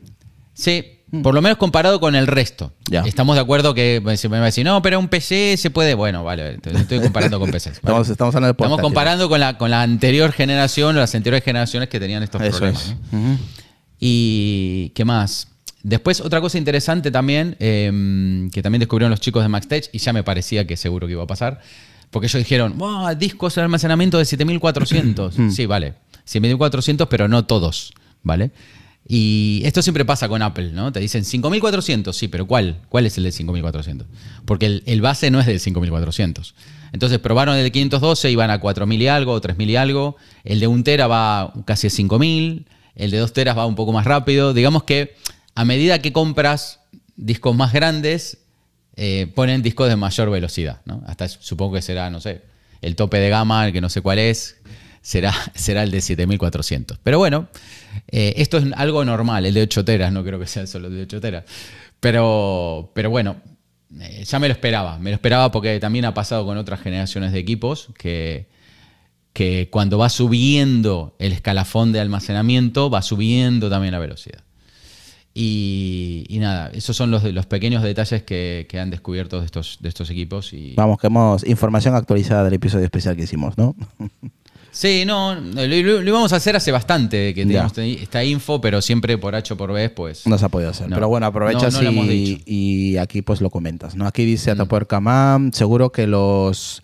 Speaker 2: Sí, Mm. Por lo menos comparado con el resto. Ya. Estamos de acuerdo que pues, si me va a decir, no, pero un PC se puede. Bueno, vale, estoy comparando con PCs.
Speaker 3: Estamos, hablando de estamos comparando
Speaker 2: con la, con la anterior generación o las anteriores generaciones que tenían estos problemas. Y qué más. Después, otra cosa interesante también, em, que también descubrieron los chicos de Maxtech, y ya me parecía que seguro que iba a pasar, porque ellos dijeron, discos de almacenamiento de 7400. sí, vale, 7400, pero no todos, ¿vale? Y esto siempre pasa con Apple, ¿no? Te dicen 5400, sí, pero ¿cuál? ¿Cuál es el de 5400? Porque el, base no es del 5400. Entonces probaron el de 512 y van a 4000 y algo, 3000 y algo. El de 1 tera va casi a 5000. El de 2 teras va un poco más rápido. Digamos que a medida que compras discos más grandes, eh, ponen discos de mayor velocidad, ¿no? Hasta supongo que será, no sé, el tope de gama, el que no sé cuál es, será, será el de 7400. Pero bueno, eh, esto es algo normal, el de 8 teras, no creo que sea solo el de 8 teras. Pero, pero bueno, eh, ya me lo esperaba, me lo esperaba porque también ha pasado con otras generaciones de equipos que, que cuando va subiendo el escalafón de almacenamiento, va subiendo también la velocidad. Y, y, nada, esos son los, los pequeños detalles que, que, han descubierto de estos, de estos equipos. Y...
Speaker 3: Vamos, que hemos información actualizada del episodio especial que hicimos, ¿no? <laughs>
Speaker 2: Sí, no, lo, íbamos a hacer hace bastante que teníamos esta info, pero siempre por H por B, pues. No se ha podido hacer. Pero bueno, aprovecha
Speaker 3: y, aquí pues lo comentas. ¿no? Aquí dice mm. Kamam, seguro que los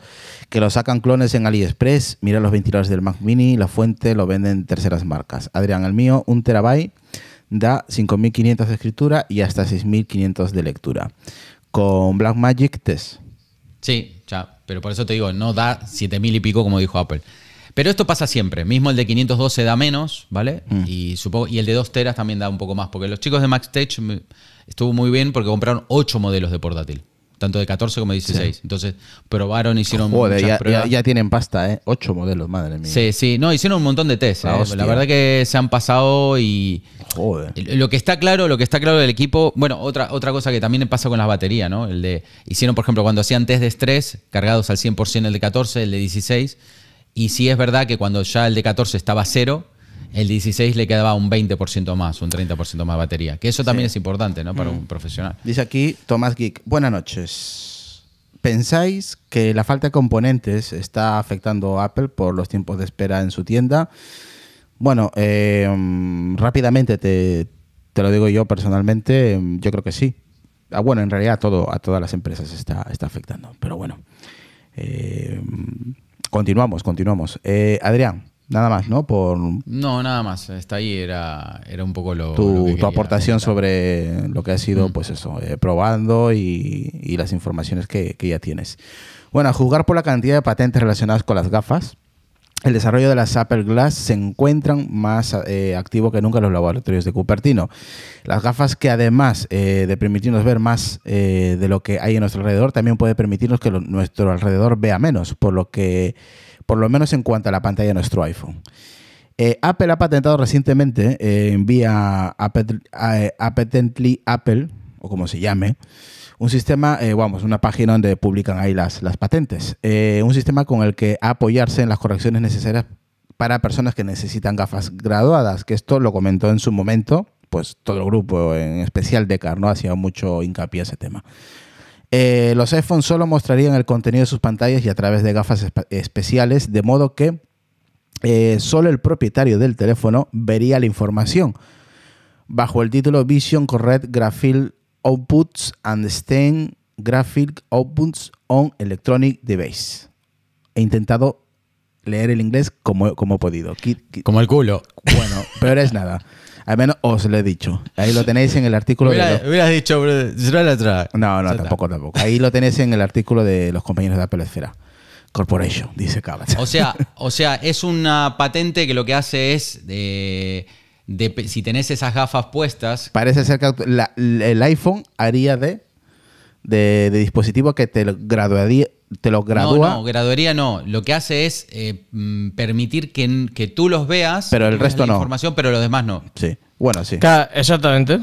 Speaker 3: que los sacan clones en AliExpress. Mira los ventiladores del Mac Mini, la fuente lo venden terceras marcas. Adrián, el mío, un terabyte da 5.500 de escritura y hasta 6.500 de lectura. Con Blackmagic Test.
Speaker 2: Sí, ya, pero por eso te digo, no da 7.000 y pico como dijo Apple. Pero esto pasa siempre. Mismo el de 512 da menos, ¿vale? Mm. Y, supongo, y el de 2 teras también da un poco más. Porque los chicos de MaxTech estuvo muy bien porque compraron 8 modelos de portátil. Tanto de 14 como de 16. Entonces probaron, hicieron. Joder, ya, Ya,
Speaker 3: ya, tienen pasta, ¿eh? 8 modelos, madre mía.
Speaker 2: Sí, sí. No, hicieron un montón de test. La, ¿eh? verdad que se han pasado y. Joder. Lo que está claro, lo que está claro del equipo. Bueno, otra, otra cosa que también pasa con las baterías, ¿no? El de. Hicieron, por ejemplo, cuando hacían test de estrés, cargados al 100% el de 14, el de 16 y sí es verdad que cuando ya el de 14 estaba cero, el 16 le quedaba un 20% más, un 30% más batería. Que eso también es importante, ¿no? Para mm. un profesional. Dice
Speaker 3: aquí Tomás Geek, buenas noches. ¿Pensáis que la falta de componentes está afectando a Apple por los tiempos de espera en su tienda? Bueno, em, rápidamente te, lo digo yo personalmente, em, yo creo que sí. Ah, bueno, en realidad todo, a todas las empresas está, está afectando, pero bueno. Em, Continuamos, continuamos. Eh, Adrián, nada más, ¿no? Por
Speaker 2: no, nada más. Está ahí, era, era un poco lo.
Speaker 3: Tu, tu aportación sobre lo que ha sido, pues eso, eh, probando y, las informaciones que, que ya tienes. Bueno, a juzgar por la cantidad de patentes relacionadas con las gafas, el desarrollo de las Apple Glass se encuentran más eh, activo que nunca en los laboratorios de Cupertino. Las gafas que además eh, de permitirnos ver más eh, de lo que hay en nuestro alrededor, también puede permitirnos que nuestro alrededor vea menos, por lo que, por lo menos en cuanto a la pantalla de nuestro iPhone. Apple ha patentado recientemente, en vía Apple, Patently Apple, o como se llame, un sistema, eh, vamos, una página donde publican ahí las, las patentes, eh, un sistema con el que apoyarse en las correcciones necesarias para personas que necesitan gafas graduadas, que esto lo comentó en su momento, pues todo el grupo, en especial Decar, ¿no? Hacía mucho hincapié a ese tema. Eh, los iPhones solo mostrarían el contenido de sus pantallas y a través de gafas especiales, de modo que solo el propietario del teléfono vería la información. Bajo el título Vision Correct Graphil outputs and stem graphic outputs on electronic device. He intentado leer el inglés como, como he podido. como el culo. Bueno, peor es nada. Al menos os lo he dicho. Ahí lo tenéis en el artículo. de
Speaker 2: Hubieras dicho, bro,
Speaker 3: No, no, tampoco, tampoco. Ahí lo tenéis en el artículo de los compañeros de Apple Esfera. Corporation, dice Cabach.
Speaker 2: O sea, o sea, es una patente que lo que hace es. de eh, si tenés esas gafas puestas.
Speaker 3: Parece ser que el iPhone haría de, de, dispositivo que te lo graduaría. Te lo gradúa. No, no,
Speaker 2: graduaría no. Lo que hace es eh, mm, permitir que, que, tú los veas. Pero el resto no. Información, pero los demás no.
Speaker 3: Sí. Bueno, sí.
Speaker 5: Exactamente.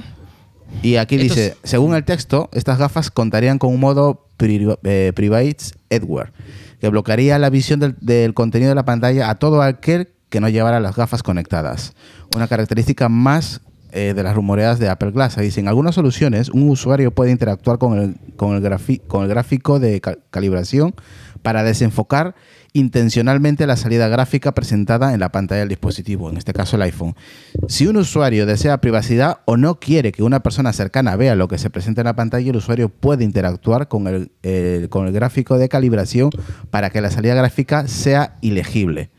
Speaker 3: Y aquí dice, según el texto, estas gafas contarían con un modo eh, Private Edward, que bloquearía la visión del, contenido de la pantalla a todo aquel que no llevara las gafas conectadas. Una característica más eh, de las rumoreadas de Apple Glass. en algunas soluciones, un usuario puede interactuar con el, con el, con el gráfico de calibración para desenfocar intencionalmente la salida gráfica presentada en la pantalla del dispositivo, en este caso el iPhone. Si un usuario desea privacidad o no quiere que una persona cercana vea lo que se presenta en la pantalla, el usuario puede interactuar con el, con el gráfico de calibración para que la salida gráfica sea
Speaker 2: ilegible.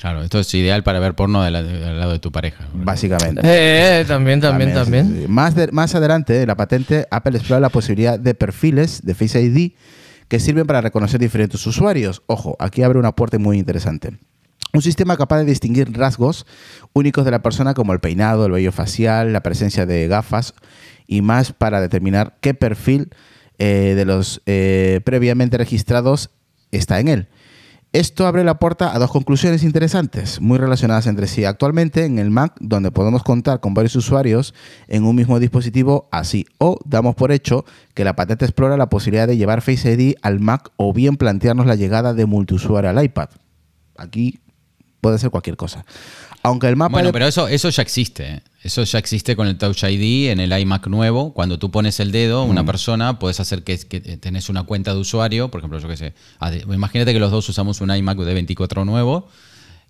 Speaker 2: Claro, esto es ideal para ver porno del lado de tu pareja. Básicamente.
Speaker 5: Eh,
Speaker 3: eh, eh, también, también, también. Más, de, más adelante, la patente Apple explora la posibilidad de perfiles de Face ID que sirven para reconocer diferentes usuarios. Ojo, aquí abre una puerta muy interesante. Un sistema capaz de distinguir rasgos únicos de la persona como el peinado, el vello facial, la presencia de gafas y más para determinar qué perfil de los previamente registrados está en él. Esto abre la puerta a dos conclusiones interesantes, muy relacionadas entre sí. Actualmente en el Mac, donde podemos contar con varios usuarios en un mismo dispositivo, así o damos por hecho que la patente explora la posibilidad de llevar Face ID al Mac o bien plantearnos la llegada de multiusuario al
Speaker 2: iPad. Aquí puede ser cualquier cosa. Aunque el mapa. Bueno, pero eso, eso ya existe. ¿eh? Eso ya existe con el Touch ID en el iMac nuevo. Cuando tú pones el dedo, una mm. persona, puedes hacer que, que, tenés una cuenta de usuario. Por ejemplo, yo qué sé. Imagínate que los dos usamos un iMac de 24 nuevo.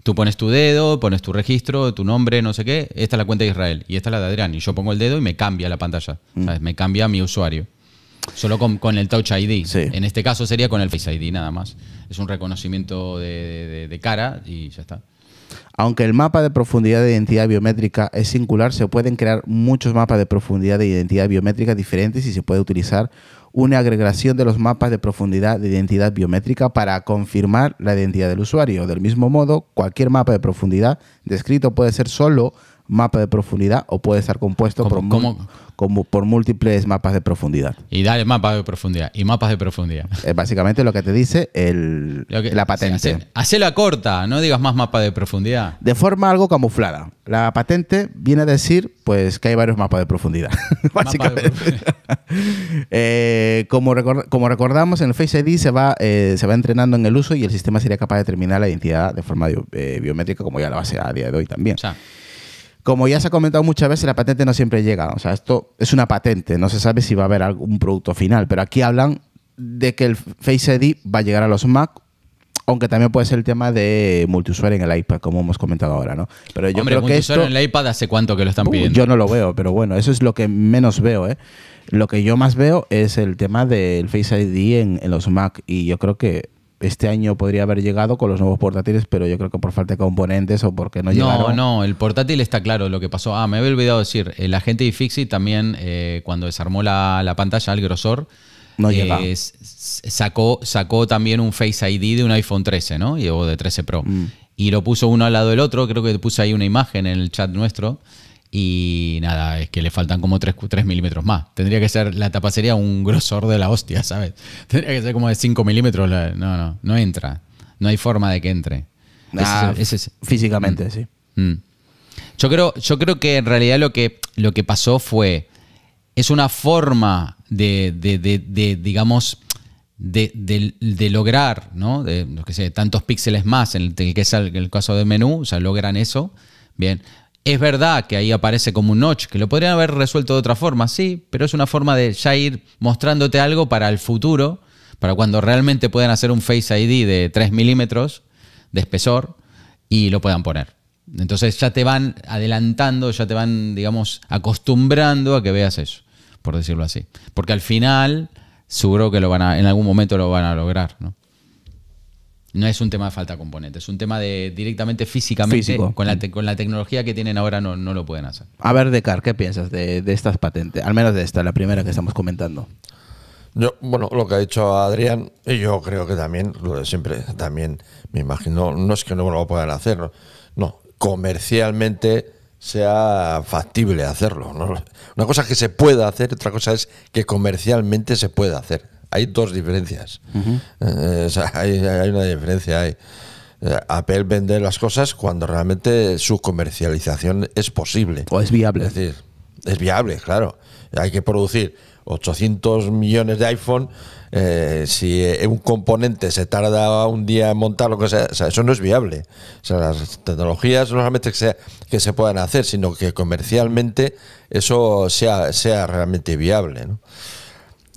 Speaker 2: Tú pones tu dedo, pones tu registro, tu nombre, no sé qué. Esta es la cuenta de Israel y esta es la de Adrián. Y yo pongo el dedo y me cambia la pantalla. Mm. Me cambia mi usuario. Solo con, el Touch ID. En este caso sería con el Face ID nada más. Es un reconocimiento de, de cara y ya está.
Speaker 3: Aunque el mapa de profundidad de identidad biométrica es singular, se pueden crear muchos mapas de profundidad de identidad biométrica diferentes y se puede utilizar una agregación de los mapas de profundidad de identidad biométrica para confirmar la identidad del usuario. Del mismo modo, cualquier mapa de profundidad descrito puede ser solo mapa de profundidad o puede estar compuesto por, como, por múltiples mapas de profundidad.
Speaker 2: Y dale mapas de profundidad y mapas de profundidad. <laughs> Es básicamente lo
Speaker 3: que te dice el,
Speaker 2: la patente. hacela corta, no digas más mapa de profundidad.
Speaker 3: De forma algo camuflada. La patente viene a decir pues que hay varios mapas de profundidad. <laughs> básicamente. <laughs> Eh, como, como, recordamos, en el Face ID se va, eh, se va entrenando en el uso y el sistema sería capaz de determinar la identidad de forma eh, biométrica como ya lo base a día de hoy también. Como ya se ha comentado muchas veces, la patente no siempre llega. O sea, esto es una patente, no se sabe si va a haber algún producto final, pero aquí hablan de que el Face ID va a llegar a los Mac aunque también puede ser el tema de multiusuario en el iPad, como hemos comentado ahora, ¿no? Pero yo Hombre, creo que en
Speaker 2: el iPad hace cuánto que lo están uh, pidiendo. yo
Speaker 3: no lo veo, pero bueno, eso es lo que menos veo, ¿eh? Lo que yo más veo es el tema del Face ID en los Mac y yo creo que este año podría haber llegado con los nuevos portátiles, pero yo creo que por falta de componentes o porque no, llegaron.
Speaker 2: No, no, el portátil está claro lo que pasó. Ah, me había olvidado decir, el agente de Fixi también, eh, cuando desarmó la, pantalla el grosor, eh, sacó, sacó también un Face ID de un iPhone 13, ¿no? Y, o de 13 Pro. Mm. Y lo puso uno al lado del otro, creo que puse ahí una imagen en el chat nuestro. Y nada, es que le faltan como 3, milímetros más. Tendría que ser la tapacería un grosor de la hostia, ¿sabes? <laughs> Tendría que ser como de 5 milímetros. no, no, no entra. No hay forma de que entre. físicamente, mm. sí. Mm. Yo, creo, yo creo que en realidad lo que, lo que pasó fue. Es una forma de, digamos. De, lograr, ¿no? De, sé, tantos píxeles más en el, que es el, caso del menú, o sea, logran eso. Bien, es verdad que ahí aparece como un notch, que lo podrían haber resuelto de otra forma, sí, pero es una forma de ya ir mostrándote algo para el futuro, para cuando realmente puedan hacer un Face ID de 3 milímetros de espesor y lo puedan poner. Entonces ya te van adelantando, ya te van, digamos, acostumbrando a que veas eso, por decirlo así. Porque al final, seguro que lo van en algún momento lo van a lograr, ¿no? no es un tema de falta de componentes, es un tema de directamente físicamente, con, la con la tecnología que tienen ahora no, no lo pueden hacer.
Speaker 3: A ver, Decar, ¿qué piensas de, estas patentes? Al menos de esta, la primera que estamos comentando.
Speaker 4: Yo, bueno, lo que ha dicho Adrián, y yo creo que también, lo de siempre, también me imagino, no es que no lo puedan hacer, no, comercialmente sea factible hacerlo. Una cosa es que se pueda hacer, otra cosa es que comercialmente se pueda hacer hay dos diferencias. Eh, <laughs> hay, una diferencia. Hay. Eh, Apple vende las cosas cuando realmente su comercialización es posible. O es viable. Es decir, es viable, claro. Hay que producir 800 millones de iPhone. Eh, si eh, un componente se tarda un día en montar, lo que eso no es viable. O sea, las tecnologías no solamente que, sea, que se puedan hacer, sino que comercialmente eso sea, sea realmente viable. ¿no?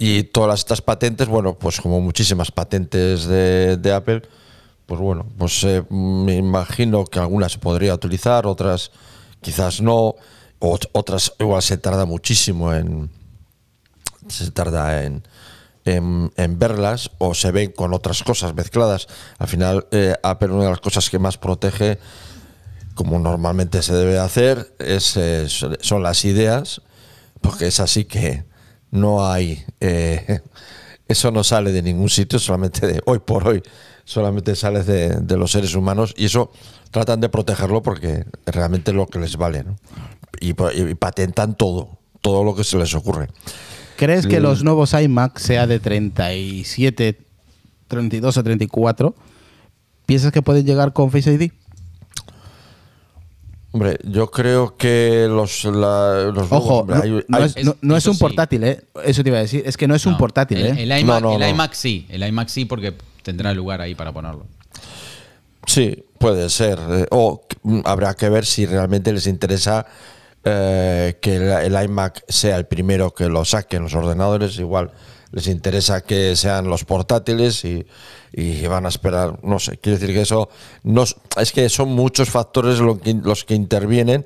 Speaker 4: Y todas estas patentes, bueno, pues como muchísimas patentes de, Apple, pues bueno, pues eh, me imagino que algunas se podría utilizar, otras quizás no, otras igual se tarda muchísimo en se tarda en, en, verlas o se ven con otras cosas mezcladas. Al final, eh, Apple una de las cosas que más protege, como normalmente se debe hacer, es, eh, son las ideas, porque es así que no hay, eh, <laughs> eso no sale de ningún sitio, solamente de hoy por hoy, solamente sale de, los seres humanos y eso tratan de protegerlo porque realmente es lo que les vale, y, y patentan todo, todo lo que se les ocurre.
Speaker 3: ¿Crees que los nuevos iMac, sea de 37, 32 o 34, piensas que pueden llegar con Face ID? Hombre, yo creo que
Speaker 2: los. Ojo,
Speaker 3: no, es, un portátil, ¿eh? Eso te iba a decir. Es que no es un portátil, ¿eh? El iMac,
Speaker 2: sí. El iMac sí, porque tendrá lugar ahí para ponerlo.
Speaker 4: Sí, puede ser. Eh, o mm, habrá que ver si realmente les interesa eh, que el, iMac sea el primero que lo saquen los ordenadores. Igual les interesa que sean los portátiles y, van a esperar, no sé, quiero decir que eso, no, es que son muchos factores los que, intervienen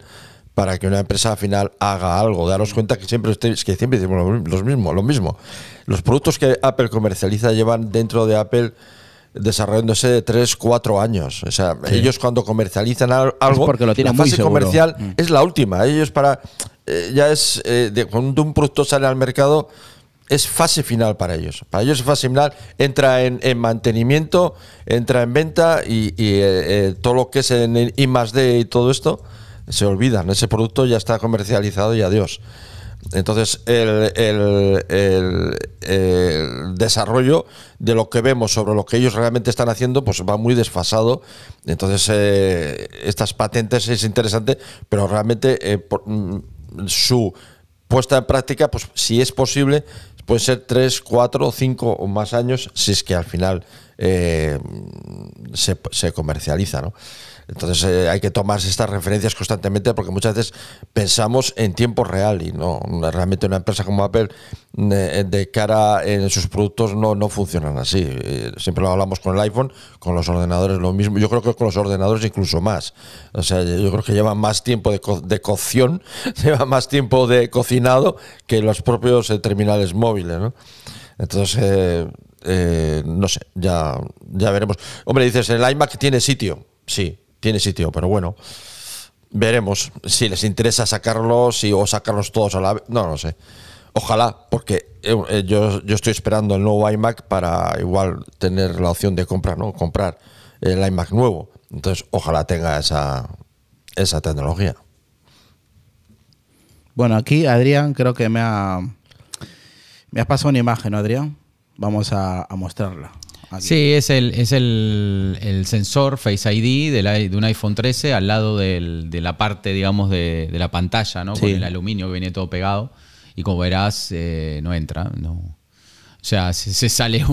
Speaker 4: para que una empresa al final haga algo. Daros cuenta que siempre que siempre decimos lo mismo, lo mismo. Los productos que Apple comercializa llevan dentro de Apple desarrollándose de 3, 4 años. O sea, ellos cuando comercializan algo, es porque lo tienen la fase comercial mm. es la última. Ellos para eh, ya es eh, de, cuando un producto sale al mercado es fase final para ellos. Para ellos es fase final, entra en, mantenimiento, entra en venta y, eh, eh, todo lo que es en I más D y todo esto, se olvidan. Ese producto ya está comercializado y adiós. Entonces, el, el, desarrollo de lo que vemos sobre lo que ellos realmente están haciendo, pues va muy desfasado. Entonces, eh, estas patentes es interesante, pero realmente mm, su puesta en práctica, pues si es posible, puede ser tres, cuatro, cinco o más años si es que al final eh, se, se comercializa, ¿no? Entonces eh, hay que tomarse estas referencias constantemente porque muchas veces pensamos en tiempo real y no realmente una empresa como Apple eh, eh, de, cara en sus productos no, funcionan así. Siempre lo hablamos con el iPhone, con los ordenadores lo mismo. Yo creo que con los ordenadores incluso más. O sea, yo creo que llevan más tiempo de, de cocción, <laughs> llevan más tiempo de cocinado que los propios terminales móviles. ¿no? Entonces... no sé, ya, ya veremos. Hombre, dices, el iMac tiene sitio. Sí, tiene sitio, pero bueno, veremos si les interesa sacarlos y, o sacarlos todos a la vez. No, no sé. Ojalá, porque eh, yo, estoy esperando el nuevo iMac para igual tener la opción de comprar, ¿no? Comprar el iMac nuevo. Entonces, ojalá tenga esa, tecnología.
Speaker 3: Bueno, aquí Adrián creo que me ha, me pasado una imagen, Adrián. Vamos a mostrarla.
Speaker 2: Sí, es el, es el, sensor Face ID de, un iPhone 13 al lado de la parte, digamos, de, la pantalla, ¿no? Con el aluminio que viene todo pegado. Y como verás, eh, no entra, O sea, se, sale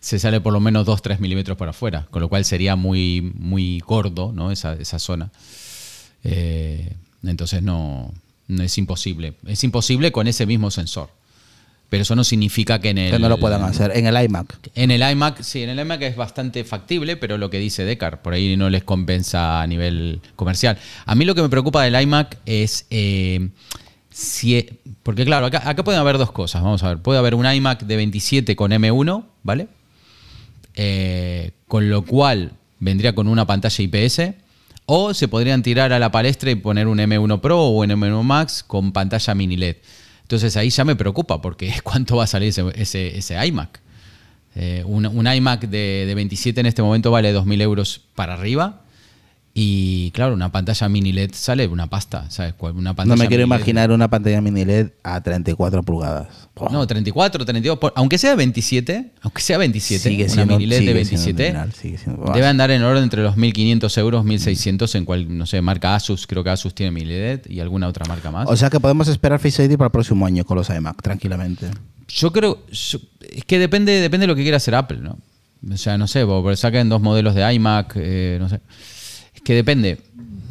Speaker 2: se sale por lo menos 2-3 milímetros para afuera, con lo cual sería muy, muy gordo, ¿no? Esa, zona. Eh, entonces no es imposible. Es imposible con ese mismo sensor pero eso no significa que en el... no lo puedan hacer, en el iMac. En el iMac, sí, en el iMac es bastante factible, pero lo que dice Decar, por ahí no les compensa a nivel comercial. A mí lo que me preocupa del iMac es... Eh, si, e, porque claro, acá, pueden haber dos cosas, vamos a ver, puede haber un iMac de 27 con M1, ¿vale? Eh, con lo cual vendría con una pantalla IPS, o se podrían tirar a la palestra y poner un M1 Pro o un M1 Max con pantalla mini LED. Entonces ahí ya me preocupa porque <laughs> cuánto va a salir ese, ese, iMac. Eh, un, iMac de, de, 27 en este momento vale 2.000 euros para arriba y claro, una pantalla mini LED sale una pasta, no me quiero imaginar
Speaker 3: una pantalla mini LED a 34 pulgadas.
Speaker 2: No, 34, 32, aunque sea 27, aunque sea 27, una mini LED de 27, debe andar en orden entre los 1.500 euros, 1.600 mm. en cual, no sé, marca Asus, creo que Asus tiene mini LED y alguna otra marca más. O
Speaker 3: sea que podemos esperar Face ID para el próximo año con los iMac, tranquilamente.
Speaker 2: Yo creo, es que depende, depende de lo que quiera hacer Apple, ¿no? O sea, no sé, saquen dos modelos de iMac, eh, no sé que depende,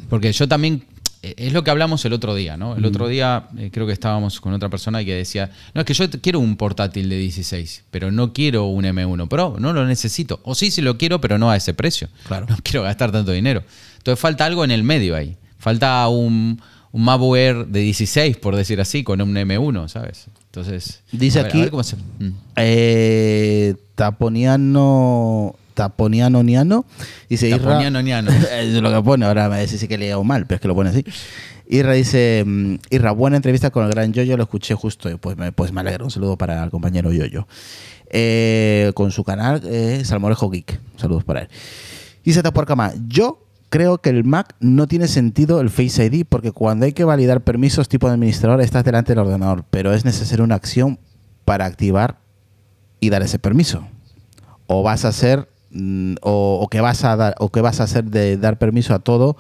Speaker 2: porque yo también eh, es lo que hablamos el otro día, ¿no? El otro día eh, creo que estábamos con otra persona que decía, no, es que yo quiero un portátil de 16, pero no quiero un M1 Pro, no lo necesito. O sí, sí lo quiero, pero no a ese precio. Claro. No <laughs> quiero gastar tanto dinero. Entonces falta algo en el medio ahí. Falta un, un Air de 16, por decir así, con un M1, ¿sabes? Entonces, dice aquí, cómo se... Mm.
Speaker 3: eh, Taponiano Taponiano Niano. Dice Taponiano Niano. <laughs> es lo que pone, ahora me que le he mal, pero es que lo pone así. Irra dice, mm, Irra, buena entrevista con el gran yo lo escuché justo pues me, pues me alegro. Un saludo para el compañero Yoyo. Eh, con su canal eh, Salmorejo Geek. Saludos para él. y se Dice cama yo creo que el Mac no tiene sentido el Face ID porque cuando hay que validar permisos tipo de administrador estás delante del ordenador, pero es necesaria una acción para activar y dar ese permiso. O vas a hacer Mm, o, que vas a dar o que vas a hacer de dar permiso a todo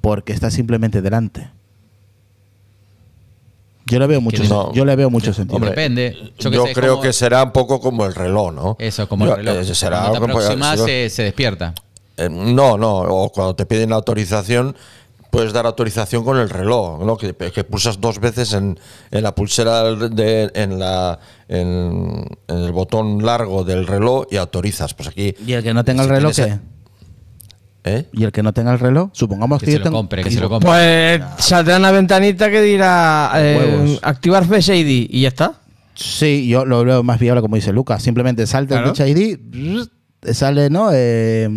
Speaker 3: porque está simplemente delante. Yo le veo mucho, yo le veo mucho sentido. Depende. Yo, creo que
Speaker 4: será un poco como el reloj, ¿no? Eso, como el reloj. Eh, será, se, despierta. Eh, no, no. O cuando te piden la autorización, puedes dar autorización con el reloj, ¿no? que, que pulsas dos veces en, la pulsera, en, la, en, el botón largo del reloj y autorizas. Pues aquí, ¿Y el que
Speaker 5: no tenga el reloj qué? ¿Eh? Y el que no tenga el reloj, supongamos que, que se Lo compre, que se lo compre. Pues saldrá una ventanita que dirá eh, activar Face ID y ya está. Sí, yo lo veo más viable
Speaker 3: como dice Lucas. Simplemente salta el Face ID, sale, ¿no? Eh,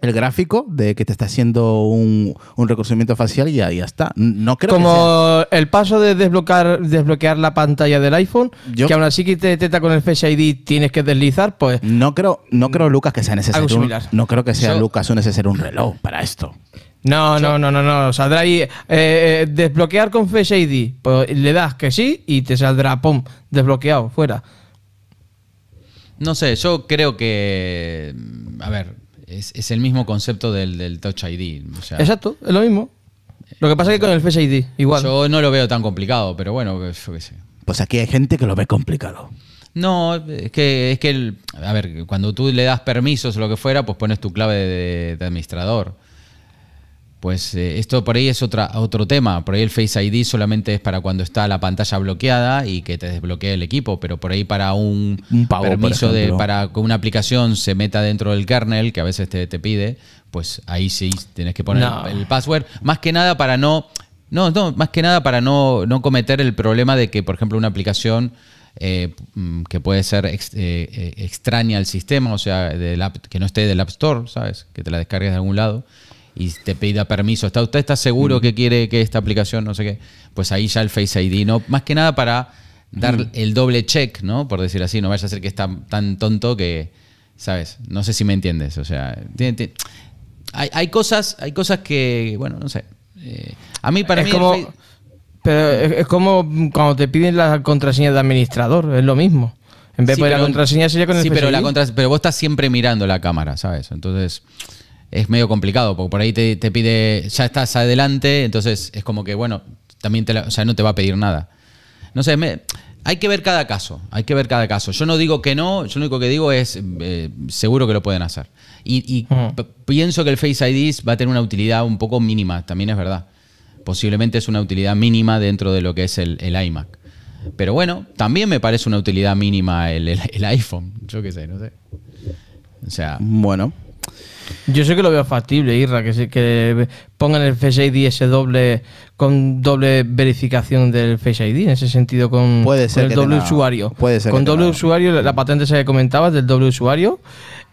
Speaker 3: el gráfico de que te está haciendo un, un reconocimiento facial y ahí ya está. No creo Como
Speaker 5: que el paso de desbloquear, desbloquear la pantalla del iPhone, que aún así que te detecta con el Face ID tienes que deslizar, pues. No creo, no creo Lucas, que sea necesario.
Speaker 3: no creo que sea Lucas un necesario un reloj para esto.
Speaker 5: No, no, no, no, no. Saldrá ahí. Eh, eh, desbloquear con Face ID. Pues le das que sí y te saldrá, pum, desbloqueado, fuera.
Speaker 2: No sé, yo creo que. A ver, es, el mismo concepto del, Touch ID.
Speaker 5: Exacto, es lo mismo. Lo que pasa es que con el Face ID,
Speaker 3: igual. Yo
Speaker 2: no lo veo tan complicado, pero bueno, yo qué sé. Pues aquí hay gente que lo ve complicado. No, es que, es que el, a ver, cuando tú le das permisos o lo que fuera, pues pones tu clave de administrador. Pues eh, esto por ahí es otra, otro tema. Por ahí el Face ID solamente es para cuando está la pantalla bloqueada y que te desbloquee el equipo, pero por ahí para un, permiso de, para que una aplicación se meta dentro del kernel, que a veces te, pide, pues ahí sí tienes que poner el password. Más que nada para no. No, no, más que nada para no, no cometer el problema de que, por ejemplo, una aplicación eh, mm, que puede ser eh, extraña al sistema, o sea, que no esté del App Store, ¿sabes? Que te la descargues de algún lado y te pida permiso, ¿está usted está seguro mm. que quiere que esta aplicación no sé qué? Pues ahí ya el Face ID, ¿no? Más que nada para dar el doble check, ¿no? Por decir así, no vaya a ser que está tan, tonto que, ¿sabes? No sé si me entiendes, o sea, hay, hay, cosas, hay cosas que, bueno, no sé. Eh, a mí parece como,
Speaker 5: pero es, como cuando te piden la contraseña de administrador, es lo mismo. En vez de la contraseña sería con el Sí, pero la
Speaker 2: pero vos estás siempre mirando la cámara, ¿sabes? Entonces, es medio complicado, porque por ahí te, pide, ya estás adelante, entonces es como que, bueno, también te o sea, no te va a pedir nada. No sé, hay que ver cada caso, hay que ver cada caso. Yo no digo que no, yo lo único que digo es, eh, seguro que lo pueden hacer. Y, pienso que el Face ID va a tener una utilidad un poco mínima, también es verdad. Posiblemente es una utilidad mínima dentro de lo que es el, iMac. Pero bueno, también me parece una utilidad mínima el, el, el iPhone, yo qué sé, no sé. O sea. Bueno.
Speaker 5: Yo sé que lo veo factible, Irra, que, se, que pongan el Face ID ese doble con doble verificación del Face ID, en ese sentido con, el doble usuario. Puede ser con doble usuario, la patente esa que comentabas del doble usuario,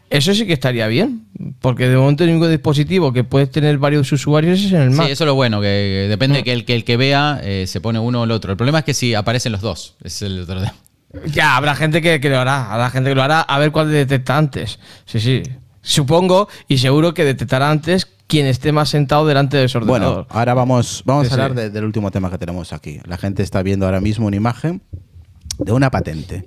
Speaker 5: eso sí que estaría bien, porque de momento ningún dispositivo que puedes tener varios usuarios es en el Mac. Sí, eso es lo bueno, que, depende mm. que, el, que
Speaker 2: vea eh, se pone uno o el otro. El problema es que si aparecen los dos, es el otro <laughs> Ya, habrá gente
Speaker 5: que, que, lo hará, habrá gente que lo hará a ver cuál detecta antes. Sí, sí supongo y seguro que detectará antes quien esté más sentado delante del su ordenador. Bueno, ahora vamos, vamos a hablar del último
Speaker 3: tema que tenemos aquí. La gente está viendo ahora mismo una imagen de una patente.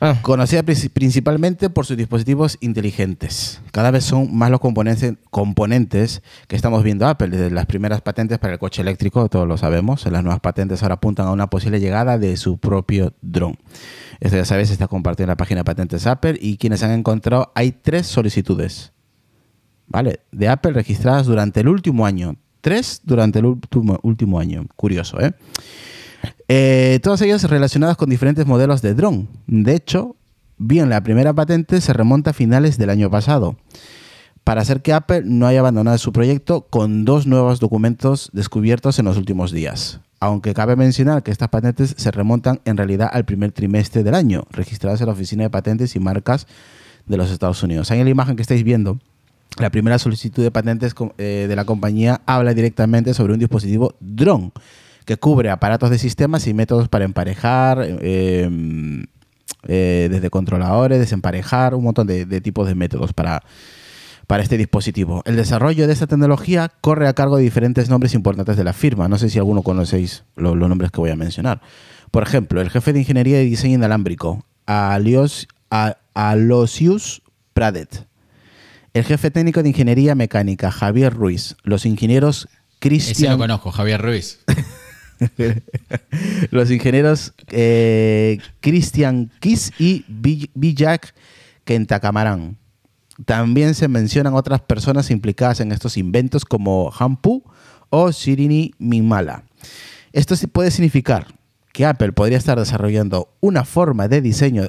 Speaker 3: Ah. Conocida principalmente por sus dispositivos inteligentes. Cada vez son más los componentes, componentes que estamos viendo Apple, desde las primeras patentes para el coche eléctrico, todos lo sabemos, las nuevas patentes ahora apuntan a una posible llegada de su propio dron. Esto ya sabes, está compartido en la página Patentes Apple y quienes han encontrado, hay tres solicitudes, ¿vale? De Apple registradas durante el último año, tres durante el último año, curioso, ¿eh? Eh, todas ellas relacionadas con diferentes modelos de dron. De hecho, bien, la primera patente se remonta a finales del año pasado, para hacer que Apple no haya abandonado su proyecto con dos nuevos documentos descubiertos en los últimos días. Aunque cabe mencionar que estas patentes se remontan en realidad al primer trimestre del año, registradas en la Oficina de Patentes y Marcas de los Estados Unidos. Ahí en la imagen que estáis viendo, la primera solicitud de patentes eh, de la compañía habla directamente sobre un dispositivo dron, que cubre aparatos de sistemas y métodos para emparejar, em, eh, desde controladores, desemparejar, un montón de, tipos de métodos para, para este dispositivo. El desarrollo de esta tecnología corre a cargo de diferentes nombres importantes de la firma. No sé si alguno conocéis los, nombres que voy a mencionar. Por ejemplo, el jefe de ingeniería y diseño inalámbrico, Alios, Alosius Pradet. El jefe técnico de ingeniería mecánica, Javier Ruiz. Los ingenieros Cristian. Ese lo conozco,
Speaker 2: Javier Ruiz. <laughs>
Speaker 3: <laughs> los ingenieros eh, Christian Kiss y Jack Kentakamarán. También se mencionan otras personas implicadas en estos inventos como Hampu o Shirini Mimala. Esto sí puede significar que Apple podría estar desarrollando una forma de diseño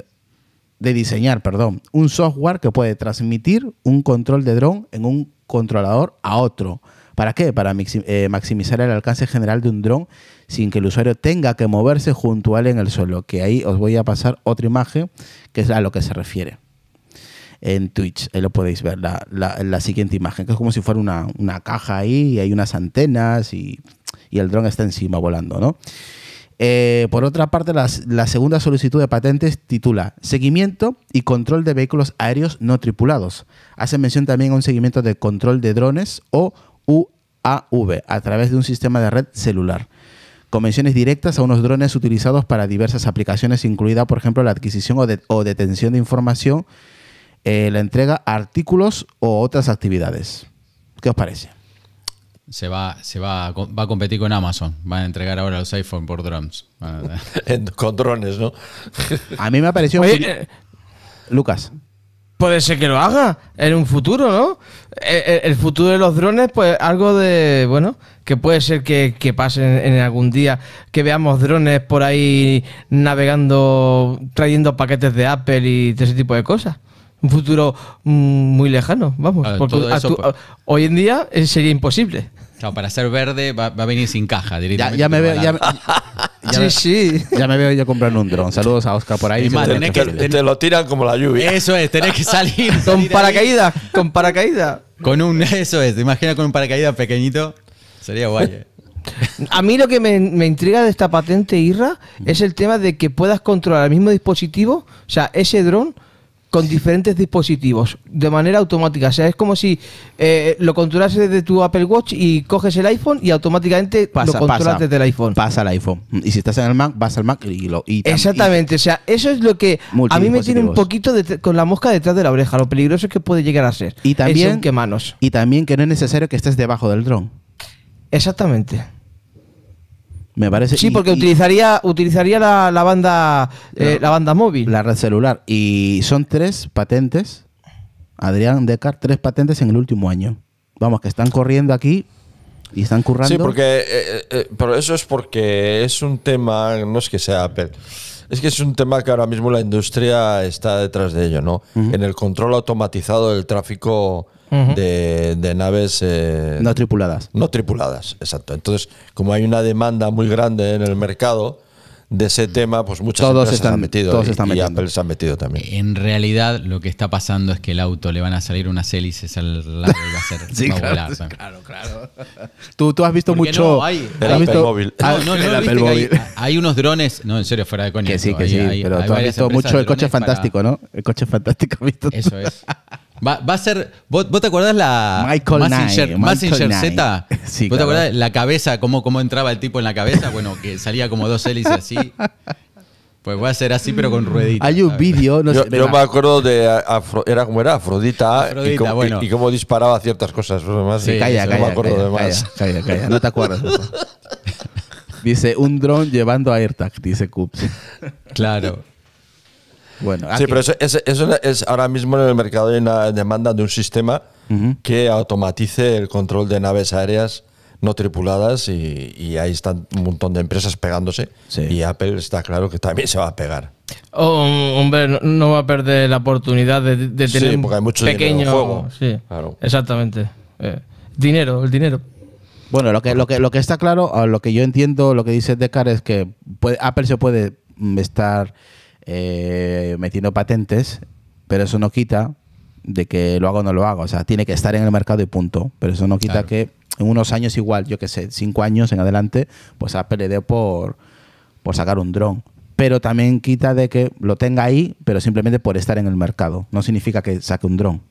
Speaker 3: de diseñar, perdón, un software que puede transmitir un control de dron en un controlador a otro ¿Para qué? Para eh, maximizar el alcance general de un dron sin que el usuario tenga que moverse junto a él en el suelo, que ahí os voy a pasar otra imagen que es a lo que se refiere en Twitch. Ahí lo podéis ver, la, siguiente imagen, que es como si fuera una, caja ahí, y hay unas antenas y, y el dron está encima volando, ¿no? Eh, por otra parte, la segunda solicitud de patentes titula Seguimiento y control de vehículos aéreos no tripulados. Hace mención también a un seguimiento de control de drones o UAV a través de un sistema de red celular. Convenciones directas a unos drones utilizados para diversas aplicaciones, incluida, por ejemplo, la adquisición o, detención de información, eh, la entrega a artículos o otras actividades. ¿Qué os parece?
Speaker 2: se va, se va, a competir con Amazon. Van a entregar ahora los iPhone por drones. <laughs> con drones, ¿no? a mí me ha parecido. Lucas
Speaker 5: puede ser que lo haga en un futuro, ¿no? Eh, eh, el, futuro de los drones, pues algo de, bueno, que puede ser que, pase en, algún día, que veamos drones por ahí navegando, trayendo paquetes de Apple y ese tipo de cosas. Un futuro mm, muy lejano, vamos. porque hoy en día eh, sería imposible
Speaker 2: para ser verde va, a venir sin caja directamente. Ya, me veo. Ya, <laughs>
Speaker 3: ya, sí, sí. ya me yo comprando un dron. Saludos a Oscar por ahí.
Speaker 4: te, lo tiran como la lluvia. Eso es, tenés que salir.
Speaker 2: <laughs> con paracaídas, con paracaídas. Con un, eso es, Imagina con un paracaídas pequeñito. Sería guay. Eh.
Speaker 5: A mí lo que me, me, intriga de esta patente IRRA es el tema de que puedas controlar el mismo dispositivo, o sea, ese dron con diferentes dispositivos de manera automática. O sea, es como si eh, lo controlas desde tu Apple Watch y coges el iPhone y automáticamente lo controlas desde el iPhone. Pasa al iPhone. Y si estás en el Mac, vas al Mac y lo. Y Exactamente. o sea, eso es lo que a mí me tiene un poquito con la mosca detrás de la oreja, lo peligroso es que puede llegar a ser. Y también. que manos. Y también que no es necesario que estés debajo del dron. Exactamente
Speaker 3: parece. Sí, porque utilizaría, utilizaría la, banda eh, la banda móvil. La red celular. Y son tres patentes. Adrián Decar, tres patentes en el último año. Vamos, que están corriendo aquí y están currando. Sí, porque.
Speaker 4: Eh, eh, pero eso es porque es un tema. No es que sea Apple. Es que es un tema que ahora mismo la industria está detrás de ello, ¿no? En el control automatizado del tráfico de, naves... Eh, no tripuladas. No tripuladas, exacto. Entonces, como hay una demanda muy grande en el mercado de ese mm. tema, pues muchas están, se han metido y, Apple se han metido también.
Speaker 2: En realidad, lo que está pasando es que el auto le van a salir unas hélices al lado y va a <laughs> claro, claro, claro,
Speaker 3: ¿Tú, tú has visto mucho.
Speaker 2: hay, el Apple móvil. Ah, <laughs> hay, unos drones. No, en serio, fuera de coña. Que sí, que sí. pero tú has visto mucho el coche fantástico,
Speaker 3: ¿no? El coche fantástico, <laughs> visto? Eso
Speaker 2: es. Va, va, a ser. ¿Vos, vos te acuerdas la. Michael Massinger, Massinger Z? <laughs> Sí, ¿Vos te acuerdas la cabeza, cómo, cómo entraba el tipo en la cabeza? Bueno, que salía como dos hélices así. Pues voy a hacer así, pero con rueditas.
Speaker 3: Hay un vídeo. No yo, yo me
Speaker 2: acuerdo de. era como era Afrodita, y, cómo, y, cómo,
Speaker 3: disparaba ciertas cosas. calla, calla, no me acuerdo de más. Calla, calla, No te acuerdas. <laughs> Dice: un dron llevando a AirTag, dice cups Claro
Speaker 4: sí, pero eso, es, ahora mismo en el mercado hay una demanda de un sistema que automatice el control de naves aéreas no tripuladas y, ahí están un montón de empresas pegándose y Apple está claro que también se va a pegar.
Speaker 5: Oh, hombre, no, va a perder la oportunidad de, tener un pequeño juego. Sí, Exactamente. Eh, dinero, el dinero. Bueno, lo que,
Speaker 3: está claro, lo que yo entiendo, lo que dice Descartes es que Apple se puede mm, estar eh, metiendo patentes, pero eso no quita de que lo hago o no lo hago. O sea, tiene que estar en el mercado y punto. Pero eso no quita que en unos años igual, yo que sé, cinco años en adelante, pues ha le por, por sacar un dron. Pero también quita de que lo tenga ahí, pero simplemente por estar en el mercado. No significa que saque un dron.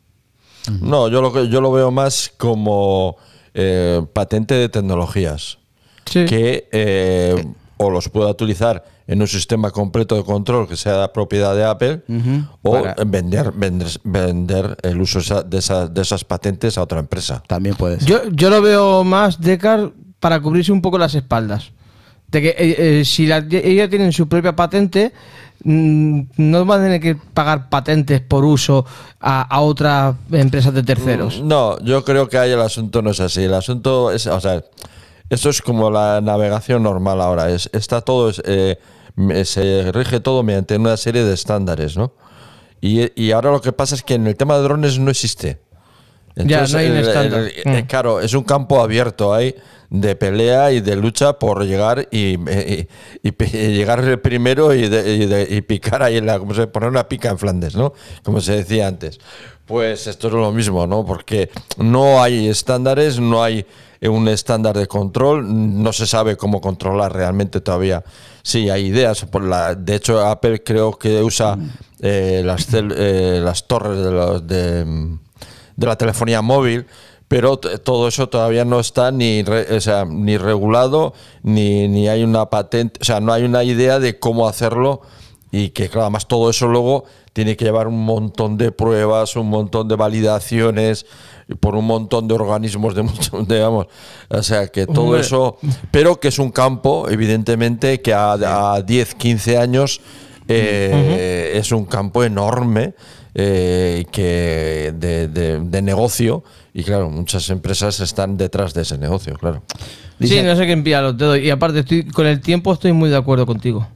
Speaker 4: No, yo lo, yo lo veo más como eh, patente de tecnologías. Que eh, o los pueda utilizar en un sistema completo de control que sea la propiedad de Apple o vender, vender, vender el uso de, esas, de esas patentes a otra empresa. También puedes
Speaker 5: Yo, yo lo veo más, Decar, para cubrirse un poco las espaldas. De que eh, eh, si la, tienen su propia patente, mm, no van a tener que pagar patentes por uso a, a, otras empresas de terceros. Mm,
Speaker 4: no, yo creo que ahí el asunto no es así. El asunto es, o sea, esto es como la navegación normal ahora. Es, está todo eh, se rige todo mediante una serie de estándares, ¿no? Y, ahora lo que pasa es que en el tema de drones no existe. ya, no hay un estándar. Mm. Eh, claro, es un campo abierto ahí de pelea y de lucha por llegar y, eh, primero y, picar ahí, la, como se poner una pica en Flandes, ¿no? Como se decía antes. Pues esto es lo mismo, ¿no? Porque no hay estándares, no hay eh, un estándar de control. No se sabe cómo controlar realmente todavía. Sí, hay ideas. Por la, de hecho, Apple creo que usa eh, las, eh, las torres de, de, la telefonía móvil. Pero todo eso todavía no está ni, ni regulado, ni, ni hay una patente, o sea, no hay una idea de cómo hacerlo y que, claro, además todo eso luego tiene que llevar un montón de pruebas, un montón de validaciones por un montón de organismos de digamos, o sea que todo eso, pero que es un campo evidentemente que a, 10, 15 años eh, es un campo enorme eh, que de, negocio y claro, muchas empresas están detrás de ese negocio, claro.
Speaker 5: sí, no sé qué enviarlo los y aparte estoy con el tiempo estoy muy de acuerdo contigo.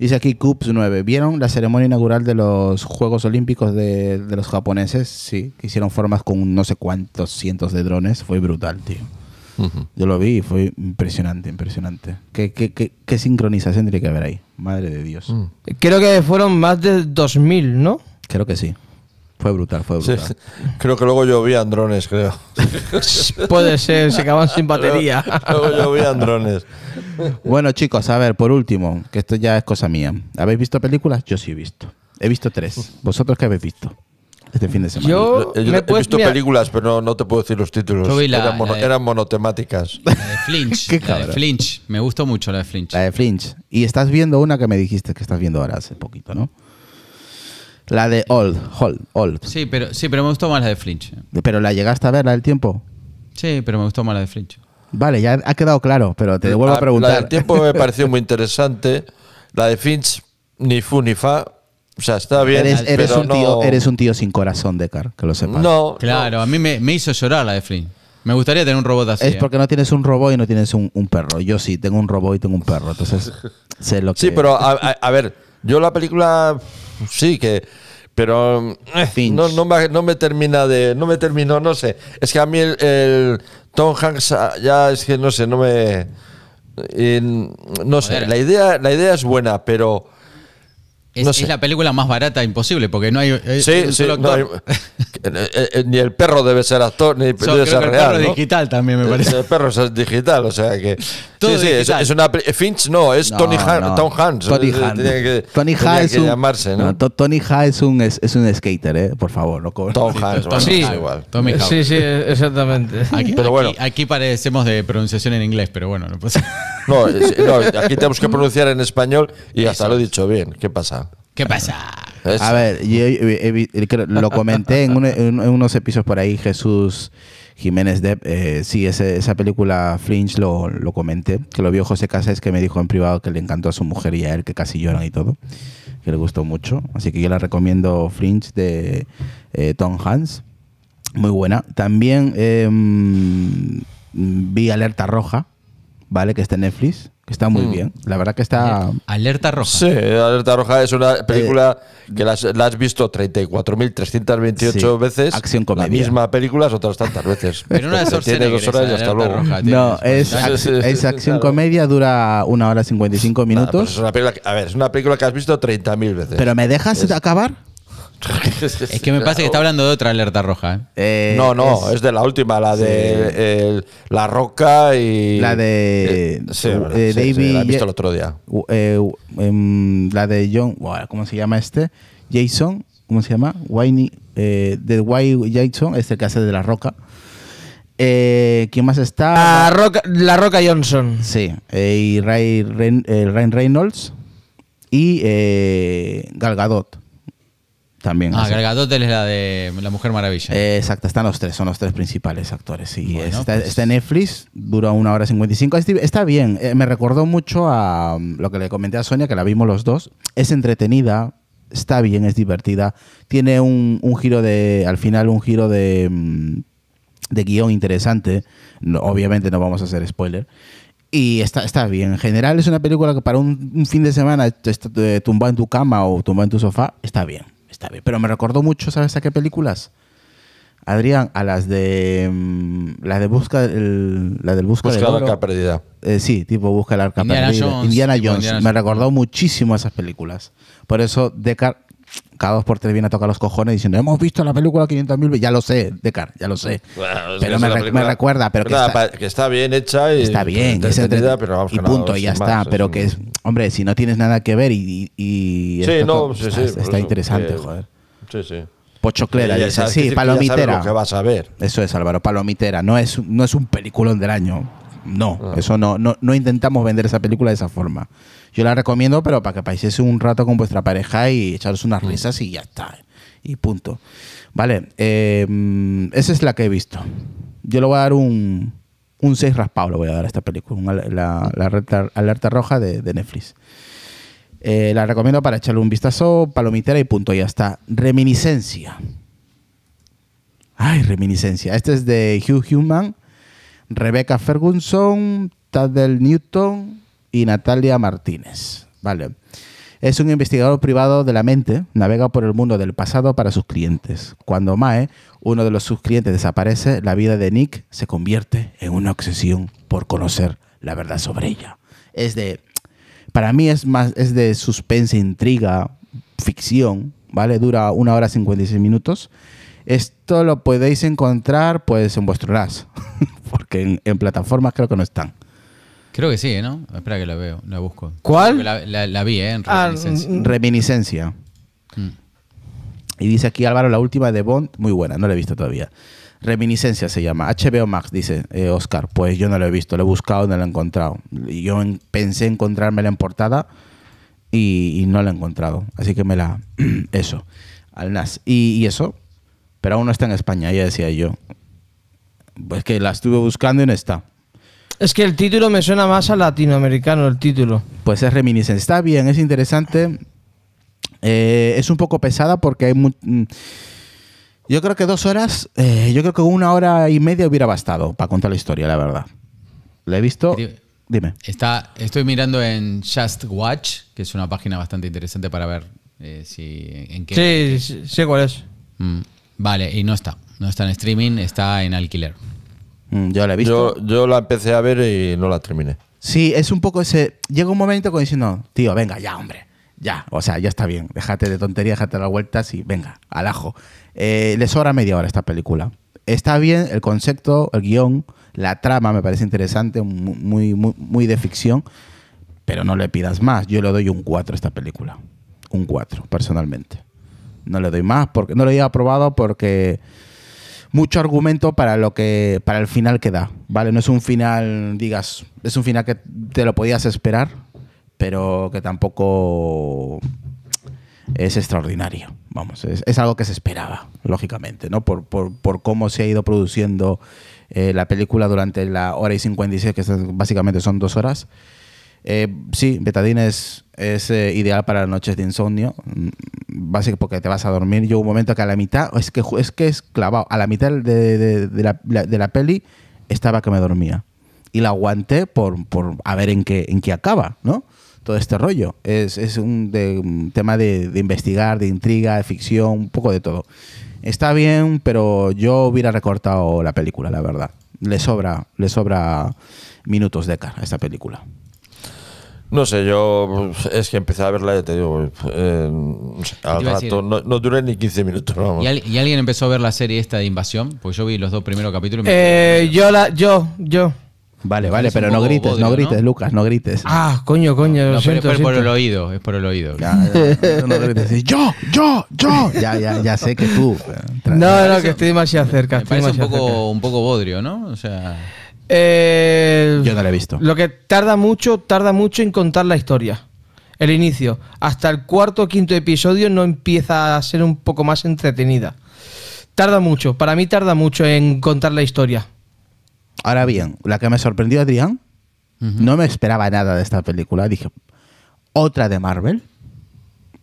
Speaker 5: Dice aquí Cups
Speaker 3: 9. ¿Vieron la ceremonia inaugural de los Juegos Olímpicos de, los japoneses? Sí, que hicieron formas con no sé cuántos cientos de drones. Fue brutal, tío. Yo lo vi y fue impresionante, impresionante. ¿Qué, qué, sincronización tiene que haber ahí? Madre de Dios. Mm. Creo que fueron más de
Speaker 5: 2.000, ¿no?
Speaker 3: Creo que sí. Fue brutal, fue brutal. creo que luego llovían drones, creo.
Speaker 1: <laughs> Puede ser, se acaban sin batería. Luego, llovían drones.
Speaker 3: Bueno, chicos, a ver, por último, que esto ya es cosa mía. ¿Habéis visto películas? Yo sí he visto. He visto tres. ¿Vosotros qué habéis visto? Este fin de semana. Yo, he visto
Speaker 4: películas, pero no, te puedo decir los títulos. eran, eran, monotemáticas. La de Flinch. <laughs> ¿Qué la Flinch.
Speaker 3: Me gustó mucho la de Flinch. La de Flinch. Y estás viendo una que me dijiste que estás viendo ahora hace poquito, ¿no? La de Old, Old, Old.
Speaker 2: Sí, pero, sí, pero me gustó más la de Flinch.
Speaker 3: ¿Pero la llegaste a ver, la del tiempo?
Speaker 2: Sí, pero me gustó más la de Flinch.
Speaker 3: Vale, ya ha quedado claro, pero te devuelvo eh, a, ah, preguntar. La del tiempo me <laughs>
Speaker 4: pareció muy interesante. La de Flinch, ni fu ni fa. O
Speaker 2: sea, está bien. Eres, un, tío, eres
Speaker 3: un tío sin corazón, Decar, que lo sepas.
Speaker 2: No. Claro, a mí me, me, hizo llorar la de Flinch. Me gustaría tener un robot así. Es ¿eh? porque
Speaker 3: no tienes un robot y no tienes un, perro. Yo sí, tengo un robot y tengo un perro. Entonces, <laughs> sé lo que. Sí, pero
Speaker 2: a ver yo la película
Speaker 4: sí que pero eh, no, me, termina de no me terminó, no sé. Es que a mí el, Tom Hanks ah, ya es que no sé, no me no sé, la idea la idea es buena, pero es,
Speaker 2: no es, la película más barata imposible, porque no hay. Eh, sí, sí, actor. No hay,
Speaker 4: <laughs> eh, eh, eh, ni el perro debe ser actor, ni so, debe ser real. El perro ¿no?
Speaker 2: digital también, me parece. El perro es digital, o sea que.
Speaker 4: sí, sí, es, es, una. Finch no, es Tony Han, Tom Hanks. Tony Han. Que, Tony Han que ¿no?
Speaker 3: Tony Han es un, es, un skater, ¿eh? Por favor, no cobro. Tom Hanks, bueno, sí, igual. sí, sí,
Speaker 5: exactamente. <laughs> Aquí, pero
Speaker 2: bueno. Aquí, parecemos de pronunciación en inglés, pero bueno, no pasa. <laughs>
Speaker 5: No, aquí tenemos que
Speaker 4: pronunciar en español y hasta lo he dicho bien. ¿Qué pasa?
Speaker 2: ¿Qué pasa?
Speaker 3: A ver, lo comenté en, unos episodios por ahí, Jesús Jiménez Depp. Eh, sí, esa película Fringe lo, comenté, que lo vio José Casés, que me dijo en privado que le encantó a su mujer y a él, que casi lloran y todo, que le gustó mucho. Así que yo la recomiendo Fringe de eh, Tom Hans. Muy buena. También em, vi Alerta Roja, ¿vale? Que está en Netflix. Está muy hmm. bien. La verdad que está.
Speaker 4: Alerta, Roja. Sí, Alerta Roja es una eh, película que la has visto 34.328 sí, veces. Acción comedia. La misma película es otras
Speaker 3: tantas veces. <laughs> Pero una de Tiene dos horas y hasta luego. Roja, no, es, acción comedia, dura una hora 55 pues minutos. es
Speaker 2: una película a ver, es una película que has visto 30.000 veces. Pero ¿me dejas acabar? <laughs> es que me pasa que está hablando de otra alerta roja. ¿eh? Eh, no, no, es,
Speaker 4: de la última, la de La Roca y. La de. Eh, David. la el otro día.
Speaker 3: Em, la de John. ¿Cómo se llama este? Jason. ¿Cómo se llama? eh, de White Jason, este que hace de La Roca. ¿Quién más está? La Roca, la Roca Johnson. Sí. y Ryan Reynolds. Y Galgadot también. Ah, es
Speaker 2: la de La Mujer Maravilla. Eh, exacto, están los tres, son los tres
Speaker 3: principales actores. Y está, pues Netflix, dura una hora 55. Este, está bien, eh, me recordó mucho a mm, lo que le comenté a Sonia, que la vimos los dos. Es entretenida, está bien, es divertida. Tiene un, giro de, al final, un giro de, mm, guión interesante. obviamente no vamos a hacer spoiler. Y está, bien. En general es una película que para un, un fin de semana tumbado en tu cama o tumbado en tu sofá está bien. Pero me recordó mucho, ¿sabes a qué películas? Adrián, a las de. Mm, las de Busca. El, la del Busca, el arca perdida. Eh, sí, tipo Busca el arca perdida. Indiana Jones. me recordó muchísimo esas películas. Por eso, Deckard cada dos por tres viene a tocar los cojones diciendo, hemos visto la película 500.000 Ya lo sé, Decar, ya lo sé.
Speaker 4: pero me, recuerda, pero que, está, bien hecha y está bien, es y punto, y ya está. pero que
Speaker 3: es, hombre, si no tienes nada que ver y... sí, sí, está, interesante, joder. Sí, sí. sí, palomitera. vas a ver. Eso es, Álvaro, palomitera. No es, no es un peliculón del año. No, ah. eso no, no intentamos vender esa película de esa forma. Yo la recomiendo, pero para que paséis un rato con vuestra pareja y echaros unas mm. risas y ya está. Y punto. Vale, em, esa es la que he visto. Yo le voy a dar un, un 6 raspado, le voy a dar a esta película, la, alerta, roja de, Netflix. Eh, la recomiendo para echarle un vistazo, palomitera y punto, ya está. Reminiscencia. Ay, reminiscencia. Este es de Hugh Human, Rebecca Ferguson, Tadel Newton, y Natalia Martínez. Vale. Es un investigador privado de la mente, navega por el mundo del pasado para sus clientes. Cuando Mae, uno de los sus clientes, desaparece, la vida de Nick se convierte en una obsesión por conocer la verdad sobre ella. Es de. Para mí es más. Es de suspense, intriga, ficción, ¿vale? Dura una hora y 56 minutos. Esto lo podéis encontrar pues en vuestro las, <laughs> porque en plataformas creo que no están.
Speaker 2: Creo que sí, ¿eh? ¿no? Espera que la veo, la busco. ¿Cuál? La, vi, ¿eh? En ah, Reminiscencia. Mm, mm.
Speaker 3: Reminiscencia. Mm. Y dice aquí Álvaro, la última de Bond, muy buena, no la he visto todavía. Reminiscencia se llama, HBO Max, dice eh, Oscar. Pues yo no la he visto, lo he buscado, no la he encontrado. Yo pensé la en portada y, no la he encontrado. Así que me la. <clears throat> eso, al NAS. Y, y, eso, pero aún no está en España, ya decía yo. Pues que la estuve buscando y no está.
Speaker 5: Es que el título me suena más a latinoamericano,
Speaker 3: el título. Pues es reminiscente, Está bien, es interesante. Eh, es un poco pesada porque hay... Mm, yo creo que dos horas, eh, yo creo que una hora y media hubiera bastado para contar la historia, la verdad. La he visto... Dime.
Speaker 2: Está, estoy mirando en Just Watch, que es una página bastante interesante para ver eh, si en qué. Sí, sé sí, cuál es. Mm, vale, y no está. No está en streaming, está en alquiler.
Speaker 4: Mm, yo la he visto. Yo, la empecé a ver y no la terminé.
Speaker 3: Sí, es un poco ese. Llega un momento cuando diciendo, tío, venga, ya, hombre. Ya, o sea, ya está bien. Déjate de tontería, déjate de las vueltas y venga, al ajo. Eh, le sobra media hora esta película. Está bien el concepto, el guión, la trama me parece interesante, muy, muy, muy de ficción, pero no le pidas más. Yo le doy un 4 a esta película. Un 4, personalmente. No le doy más, porque no lo he aprobado porque mucho argumento para lo que para el final que da, ¿vale? No es un final, digas, es un final que te lo podías esperar, pero que tampoco es extraordinario. Vamos, es, algo que se esperaba, lógicamente, ¿no? Por, por, por cómo se ha ido produciendo eh, la película durante la hora y 56, que básicamente son dos horas. Eh, sí, betadine es, eh, ideal para las noches de insomnio, mm, básicamente porque te vas a dormir. Yo un momento que a la mitad, es que es, que es clavado, a la mitad de, la, peli estaba que me dormía. Y la aguanté por, por a ver en qué, en qué acaba, ¿no? Todo este rollo. Es, un, tema de, investigar, de intriga, de ficción, un poco de todo. Está bien, pero yo hubiera recortado la película, la verdad. Le sobra, le sobra minutos de cara a esta película.
Speaker 4: No sé, yo es que empecé a verla, ya te digo, eh, al rato,
Speaker 2: no, duré ni 15 minutos. ¿Y, alguien empezó a ver la serie esta de Invasión? Pues yo vi los dos primeros capítulos.
Speaker 3: Y
Speaker 5: eh, yo, la, yo, yo.
Speaker 2: Vale,
Speaker 3: vale, pero no grites, no grites, Lucas, no grites.
Speaker 5: Ah, coño, coño, lo siento, es por el
Speaker 2: oído, es por el oído.
Speaker 5: yo, yo, yo. Ya, ya, ya sé que tú. No, no, que estoy demasiado cerca. Me parece un
Speaker 2: poco, un
Speaker 5: poco bodrio, ¿no? O sea... Eh, Yo no la he visto. Lo que tarda mucho, tarda mucho en contar la historia. El inicio. Hasta el cuarto o quinto episodio no empieza a ser un poco más entretenida. Tarda mucho, para mí tarda mucho en contar la historia.
Speaker 3: Ahora bien, la que me sorprendió Adrián, no me esperaba nada de esta película. Dije, otra de Marvel.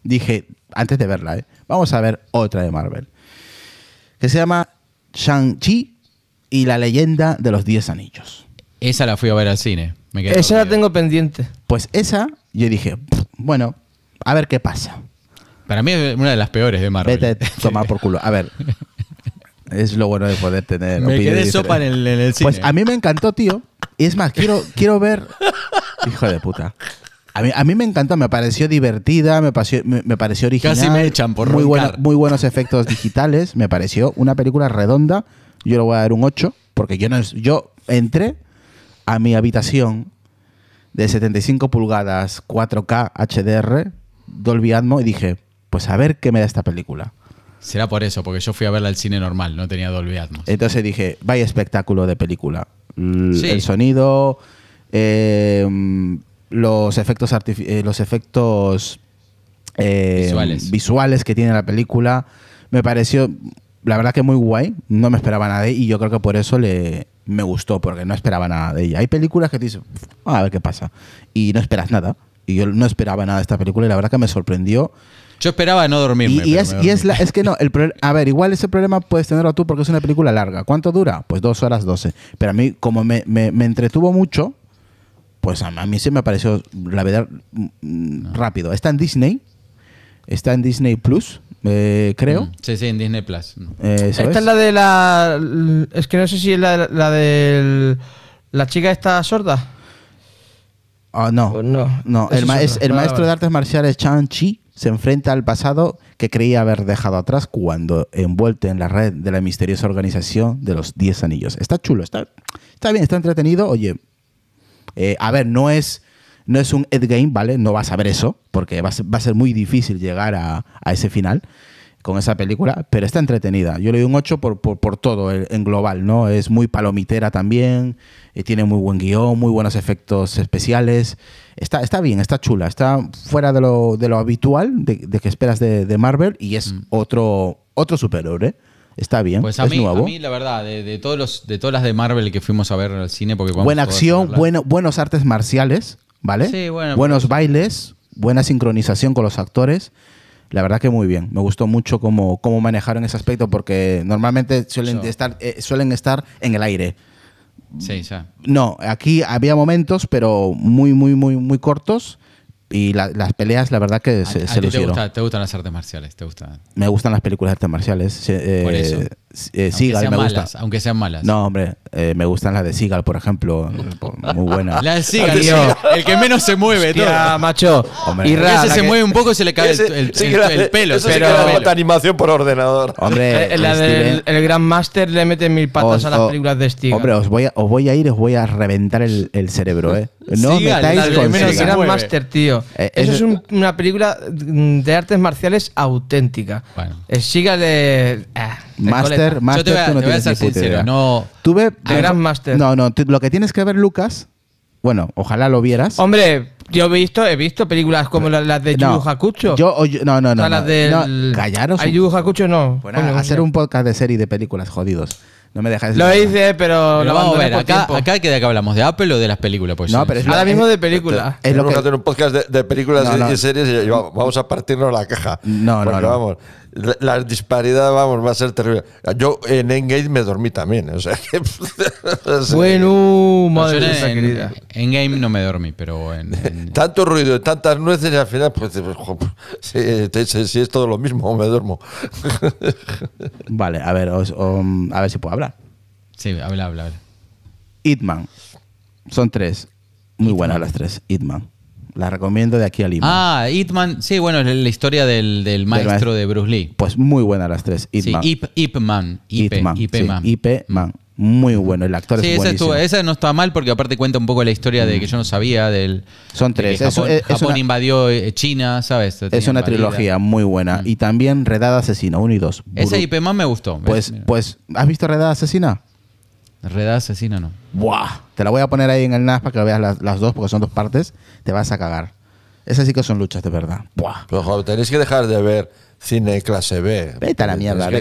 Speaker 3: Dije, antes de verla, ¿eh? vamos a ver otra de Marvel. Que se llama Shang-Chi y La leyenda de los diez anillos.
Speaker 2: Esa la fui a ver al cine. esa
Speaker 3: la tengo pendiente. Pues esa, yo dije, bueno, a ver qué pasa.
Speaker 2: Para mí es una
Speaker 3: de las peores de Marvel. Vete a tomar por culo. A ver. <laughs> Es lo bueno de poder tener. Me quedé sopa en el, cine. Pues a mí me encantó, tío. Y es más, quiero, quiero ver. <laughs> Hijo de puta. A mí, a mí me encantó, me pareció divertida, me pareció, me, pareció original. Casi me echan por muy, muy buenos efectos digitales. Me pareció una película redonda yo le voy a dar un 8, porque yo, no, yo entré a mi habitación de 75 pulgadas 4K HDR Dolby Atmos y dije, pues a ver qué me da esta película.
Speaker 2: Será por eso, porque yo fui a verla al cine normal, no tenía Dolby Atmos.
Speaker 3: Entonces dije, vaya espectáculo de película. El sonido, em, los efectos, eh, los efectos em, visuales. visuales que tiene la película, me pareció la verdad que muy guay, no me esperaba nada de ella y yo creo que por eso le, me gustó, porque no esperaba nada de ella. Hay películas que te dicen, a ver qué pasa, y no esperas nada. Y yo no esperaba nada de esta película y la verdad que me sorprendió.
Speaker 2: Yo esperaba no dormirme. Y, es,
Speaker 3: que no, el a ver, igual ese problema puedes tenerlo tú porque es una película larga. ¿Cuánto dura? Pues dos horas doce. Pero a mí, como me, entretuvo mucho, pues a, mí se me pareció, la verdad, mm, mm, rápido. Está en Disney, está en Disney Plus.
Speaker 2: Eh, creo. Mm. sí, sí, en Disney Plus. Eh, esta es
Speaker 5: la de la. Es que no sé si es la, de la chica está sorda. Ah, pues no. no. no. El, maestro de artes marciales Chan Chi
Speaker 3: se enfrenta al pasado que creía haber dejado atrás cuando envuelto en la red de la misteriosa organización de los 10 anillos. Está chulo, está, bien, está entretenido. Oye, eh, a ver, no es no es un endgame, ¿vale? No vas a ver eso, porque va a ser, muy difícil llegar a, ese final con esa película, pero está entretenida. Yo le doy un 8 por, todo en global, ¿no? Es muy palomitera también, eh, tiene muy buen guión, muy buenos efectos especiales. Está, está bien, está chula, está fuera de lo, habitual, de, que esperas de, Marvel, y es mm. otro, otro superhéroe. Está bien. Pues es mí, nuevo. a mí,
Speaker 2: la verdad, de, todas las de Marvel que fuimos a ver al cine, porque Buena acción,
Speaker 3: buenos artes marciales, ¿vale? Pues Buenos bailes, buena sincronización con los actores. La verdad que muy bien. Me gustó mucho cómo, cómo manejaron ese aspecto porque normalmente suelen, estar, eh, suelen estar en el aire. Sí, No, aquí había momentos, pero muy, muy, muy, muy cortos. Y las peleas, la verdad que se, a,
Speaker 2: te, gustan las artes marciales? ¿Te gustan?
Speaker 3: Me gustan las películas de artes marciales. Eh, eh, Seagal, me aunque sean malas. No, hombre, eh, me gustan las de Sigal, por ejemplo. Eh, muy buenas. La de Seagal, tío.
Speaker 5: El que menos se mueve, Hostia, macho. y ese se mueve un
Speaker 3: poco y se le cae el, el, pelo. Eso pero
Speaker 5: la animación por ordenador. Hombre, eh, el, la le mete mil patas a las películas
Speaker 3: de Seagal. Hombre, os voy, a, ir, os voy a reventar el, cerebro, ¿eh? No Seagal, metáis con menos
Speaker 5: tío. Eh, eso, es una película de artes marciales auténtica. Bueno. Seagal de... Master, Master, te tú no te voy a sincero, no.
Speaker 3: tuve gran Master. No, no, lo que tienes que ver, Lucas, bueno, ojalá lo vieras.
Speaker 5: Hombre, yo he visto, he visto películas como las de Yu Hakucho.
Speaker 3: Yo, no, no, no. no las de no,
Speaker 5: callaros. A Yu
Speaker 3: Hakucho no. Bueno, hacer un podcast de series de películas jodidos. No me dejas. Lo hice,
Speaker 2: pero, lo vamos a ver. Acá, que acá que hablamos de Apple o de las películas, pues. No, pero es ahora mismo de películas.
Speaker 4: Es, lo que, hacer un podcast de, películas y series y vamos a partirnos la caja. No, no, no. Vamos, la, disparidad, vamos, va a ser terrible. Yo en Endgame me dormí también,
Speaker 5: <laughs> pues, bueno, uh, madre en,
Speaker 4: Endgame no me dormí, pero en, <laughs> Tanto ruido, tantas nueces y al final, pues, pues si, si, es todo lo mismo,
Speaker 3: me duermo. <laughs> vale, a ver, a ver si puedo hablar. Sí, habla, habla, habla. Hitman. Son tres. Muy buenas las tres. Hitman. La recomiendo de aquí a Lima.
Speaker 2: Ah, Ipman. Sí, bueno, es la historia del, maestro de Bruce Lee. Pues muy buena las tres. Ipman. Sí, Ip, Ipman. Ip,
Speaker 3: Ipman. Muy bueno, el actor sí, es esa, Sí, esa
Speaker 2: no está mal porque aparte cuenta un poco la historia de mm. que yo no sabía del... Son tres. Japón, invadió eh, China, ¿sabes? Es una trilogía
Speaker 3: muy buena. Mm. Y también Redada Asesina, uno y dos. Ese
Speaker 2: Ipman me gustó. Pues,
Speaker 3: pues, ¿has visto Redada Asesina?
Speaker 2: Redada Asesina no. ¡Buah!
Speaker 3: Te la voy a poner ahí en el NAS para que lo veas las, dos, porque son dos partes. Te vas a cagar. Esas sí que son luchas de verdad.
Speaker 4: tenéis que dejar de ver cine
Speaker 3: clase B. Vete a la mierda, eh,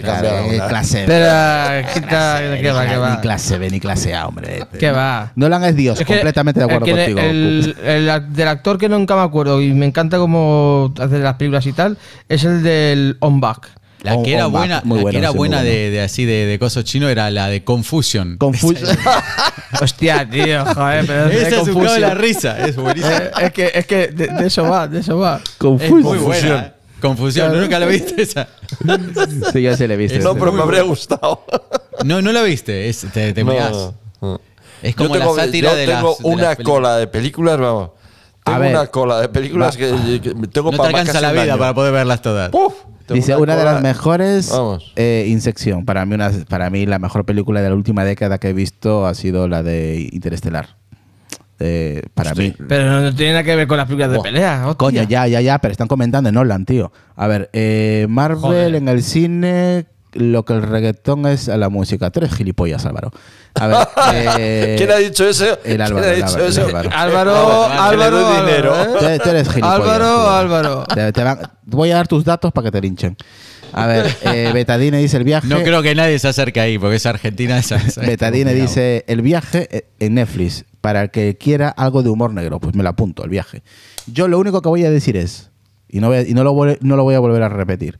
Speaker 3: clase B. Ni clase B, ni clase A, hombre. <laughs>
Speaker 5: ¿Qué va? Nolan es Dios, completamente de acuerdo contigo. El, del actor que nunca me acuerdo y me encanta como hace las películas y tal, es el del On la que era buena, la que era buena
Speaker 2: de, así de, de coso chino era la de Confusion. Confusion. <laughs> <laughs> Hostia, tío, joder, pero Esa es de la risa, es buenísimo.
Speaker 5: Eh, es que, es que de, eso va, de eso va. <laughs> Confusion. Confusion
Speaker 2: eh. Confusión, nunca la viste esa. Sí, ya se la viste No, pero me habría gustado. No, no la viste, es, te,
Speaker 4: te Es como la sátira tengo una cola de películas, vamos. Tengo una cola de películas que, tengo no para te alcanza la vida para poder verlas todas. puf
Speaker 3: Dice, una, de las mejores eh, Insección. Para mí, una, para mí, la mejor película de la última década que he visto ha sido la de Interestelar. Eh, para mí.
Speaker 5: Pero no, tiene nada que ver con las películas de pelea.
Speaker 3: Coño, ya, ya, ya, pero están comentando en Nolan, tío. A ver, eh, Marvel en el cine lo que el reggaetón es a la música. Tres gilipollas, Álvaro. A
Speaker 4: ver, <laughs> eh, ¿Quién ha dicho eso? El Álvaro. Álvaro, Álvaro,
Speaker 5: dinero.
Speaker 3: Tú eres gilipollas. Álvaro, Álvaro. voy a dar tus datos para que te linchen. A ver, eh, Betadine dice el viaje. No creo
Speaker 2: que nadie se acerque ahí, porque es Argentina. Esa, <laughs> Betadine dice
Speaker 3: el viaje en Netflix. Para el que quiera algo de humor negro, pues me lo apunto, el viaje. Yo lo único que voy a decir es, y no, y no, lo, no lo voy a volver a repetir,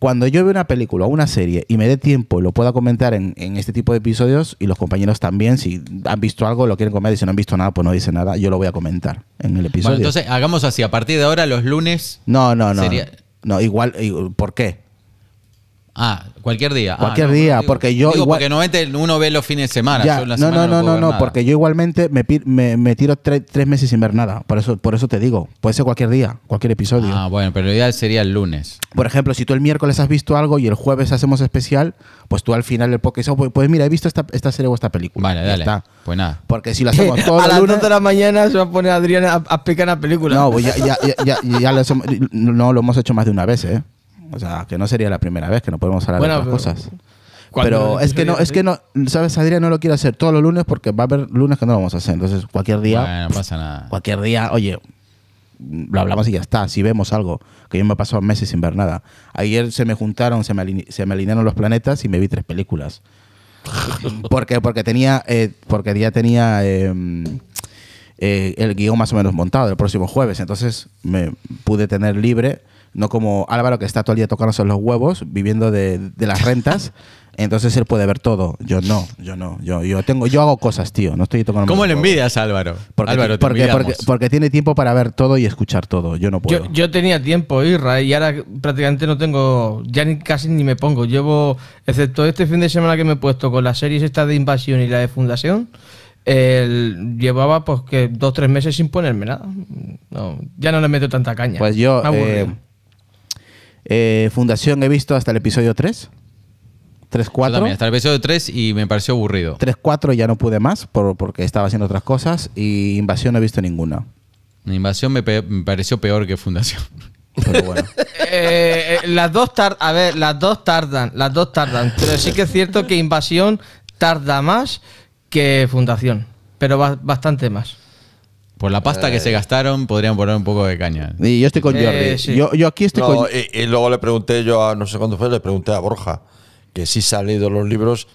Speaker 3: cuando yo veo una película o una serie y me dé tiempo y lo pueda comentar en, este tipo de episodios, y los compañeros también, si han visto algo, lo quieren comentar, y si no han visto nada, pues no dicen nada, yo lo voy a comentar en el episodio. Bueno, entonces
Speaker 2: hagamos así, a partir de ahora, los lunes.
Speaker 3: No, no, no. Sería... No, igual, ¿por qué?
Speaker 2: Ah, cualquier día. Ah, cualquier día, porque yo. igual, porque uno ve los fines de semana. no, no, no, no, no, porque
Speaker 3: yo igualmente me, me, tiro tres meses sin ver nada. Por eso, por eso te digo, puede ser cualquier día, cualquier episodio. Ah,
Speaker 2: bueno, pero el día sería el lunes. Por ejemplo, si tú el
Speaker 3: miércoles has visto algo y el jueves hacemos especial, pues tú al final del podcast, pues, pues mira, he visto esta, serie o esta película. Vale, dale.
Speaker 5: Pues nada. Porque si lo hacemos <laughs> todo. a las de la mañana se va a poner Adrián a, picar la película. No, pues ya, ya,
Speaker 3: ya, ya, lo, no, lo hemos hecho más de una vez, ¿eh? O sea, que no sería la primera vez que no podemos hablar de otras cosas.
Speaker 1: Pero es que no, es que no,
Speaker 3: sabes, Adrián no lo quiero hacer todos los lunes porque va a haber lunes que no lo vamos a hacer. Entonces, cualquier día. pasa nada. Cualquier día, oye, lo hablamos y ya está. Si vemos algo, que yo me he pasado meses sin ver nada. Ayer se me juntaron, se me, alinearon los planetas y me vi tres películas. <laughs> porque, porque tenía, eh, porque ya tenía em, eh, el guión más o menos montado el próximo jueves. Entonces me pude tener libre no como Álvaro, que está todo el día tocándose los huevos, viviendo de, las rentas. Entonces él puede ver todo. Yo no, yo no. Yo, yo tengo, yo hago cosas, tío. No estoy tocando. ¿Cómo le
Speaker 5: envidias a Álvaro? Porque,
Speaker 3: porque, tiene tiempo para ver todo y escuchar todo. Yo no puedo.
Speaker 5: Yo, tenía tiempo, Irra, y ahora prácticamente no tengo. Ya ni, casi ni me pongo. Llevo, excepto este fin de semana que me he puesto con las series esta de Invasión y la de Fundación. llevaba pues que dos tres meses sin ponerme nada. No, ya no le meto tanta caña. Pues yo.
Speaker 3: Eh, Fundación he visto hasta el episodio 3. 3-4. Hasta el
Speaker 2: episodio 3 y me pareció
Speaker 3: aburrido. 3-4 ya no pude más porque estaba haciendo otras cosas y Invasión no he visto ninguna.
Speaker 2: Invasión me, pareció peor que Fundación. <laughs>
Speaker 5: Eh, eh, las dos tardan, a ver, las dos tardan, las dos tardan. Pero sí que es cierto que Invasión tarda más que Fundación, pero bastante más.
Speaker 2: Por la pasta que se eh. gastaron, podrían poner un poco de caña. Y yo estoy con eh, Jordi. yo, aquí estoy con... y, luego le pregunté yo
Speaker 4: a, no sé cuándo fue, le pregunté a Borja,
Speaker 3: que sí se ha leído los libros.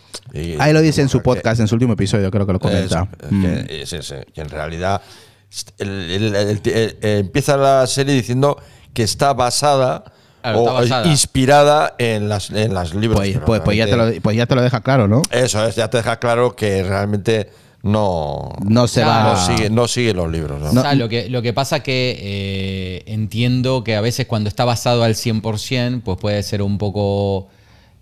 Speaker 3: Ahí lo dice en su podcast, en su último episodio, creo que lo comenta. Mm. Eh,
Speaker 4: sí, sí. en realidad empieza la serie diciendo que está basada ah, o inspirada en las, libros. Pues, pues, pues, ya te lo,
Speaker 3: pues, ya te lo, deja claro, ¿no?
Speaker 4: Eso es, ya te deja claro que realmente no, no se sigue, los libros. ¿no? lo
Speaker 2: que, lo que pasa que eh, entiendo que a veces cuando está basado al 100%, pues puede ser un poco.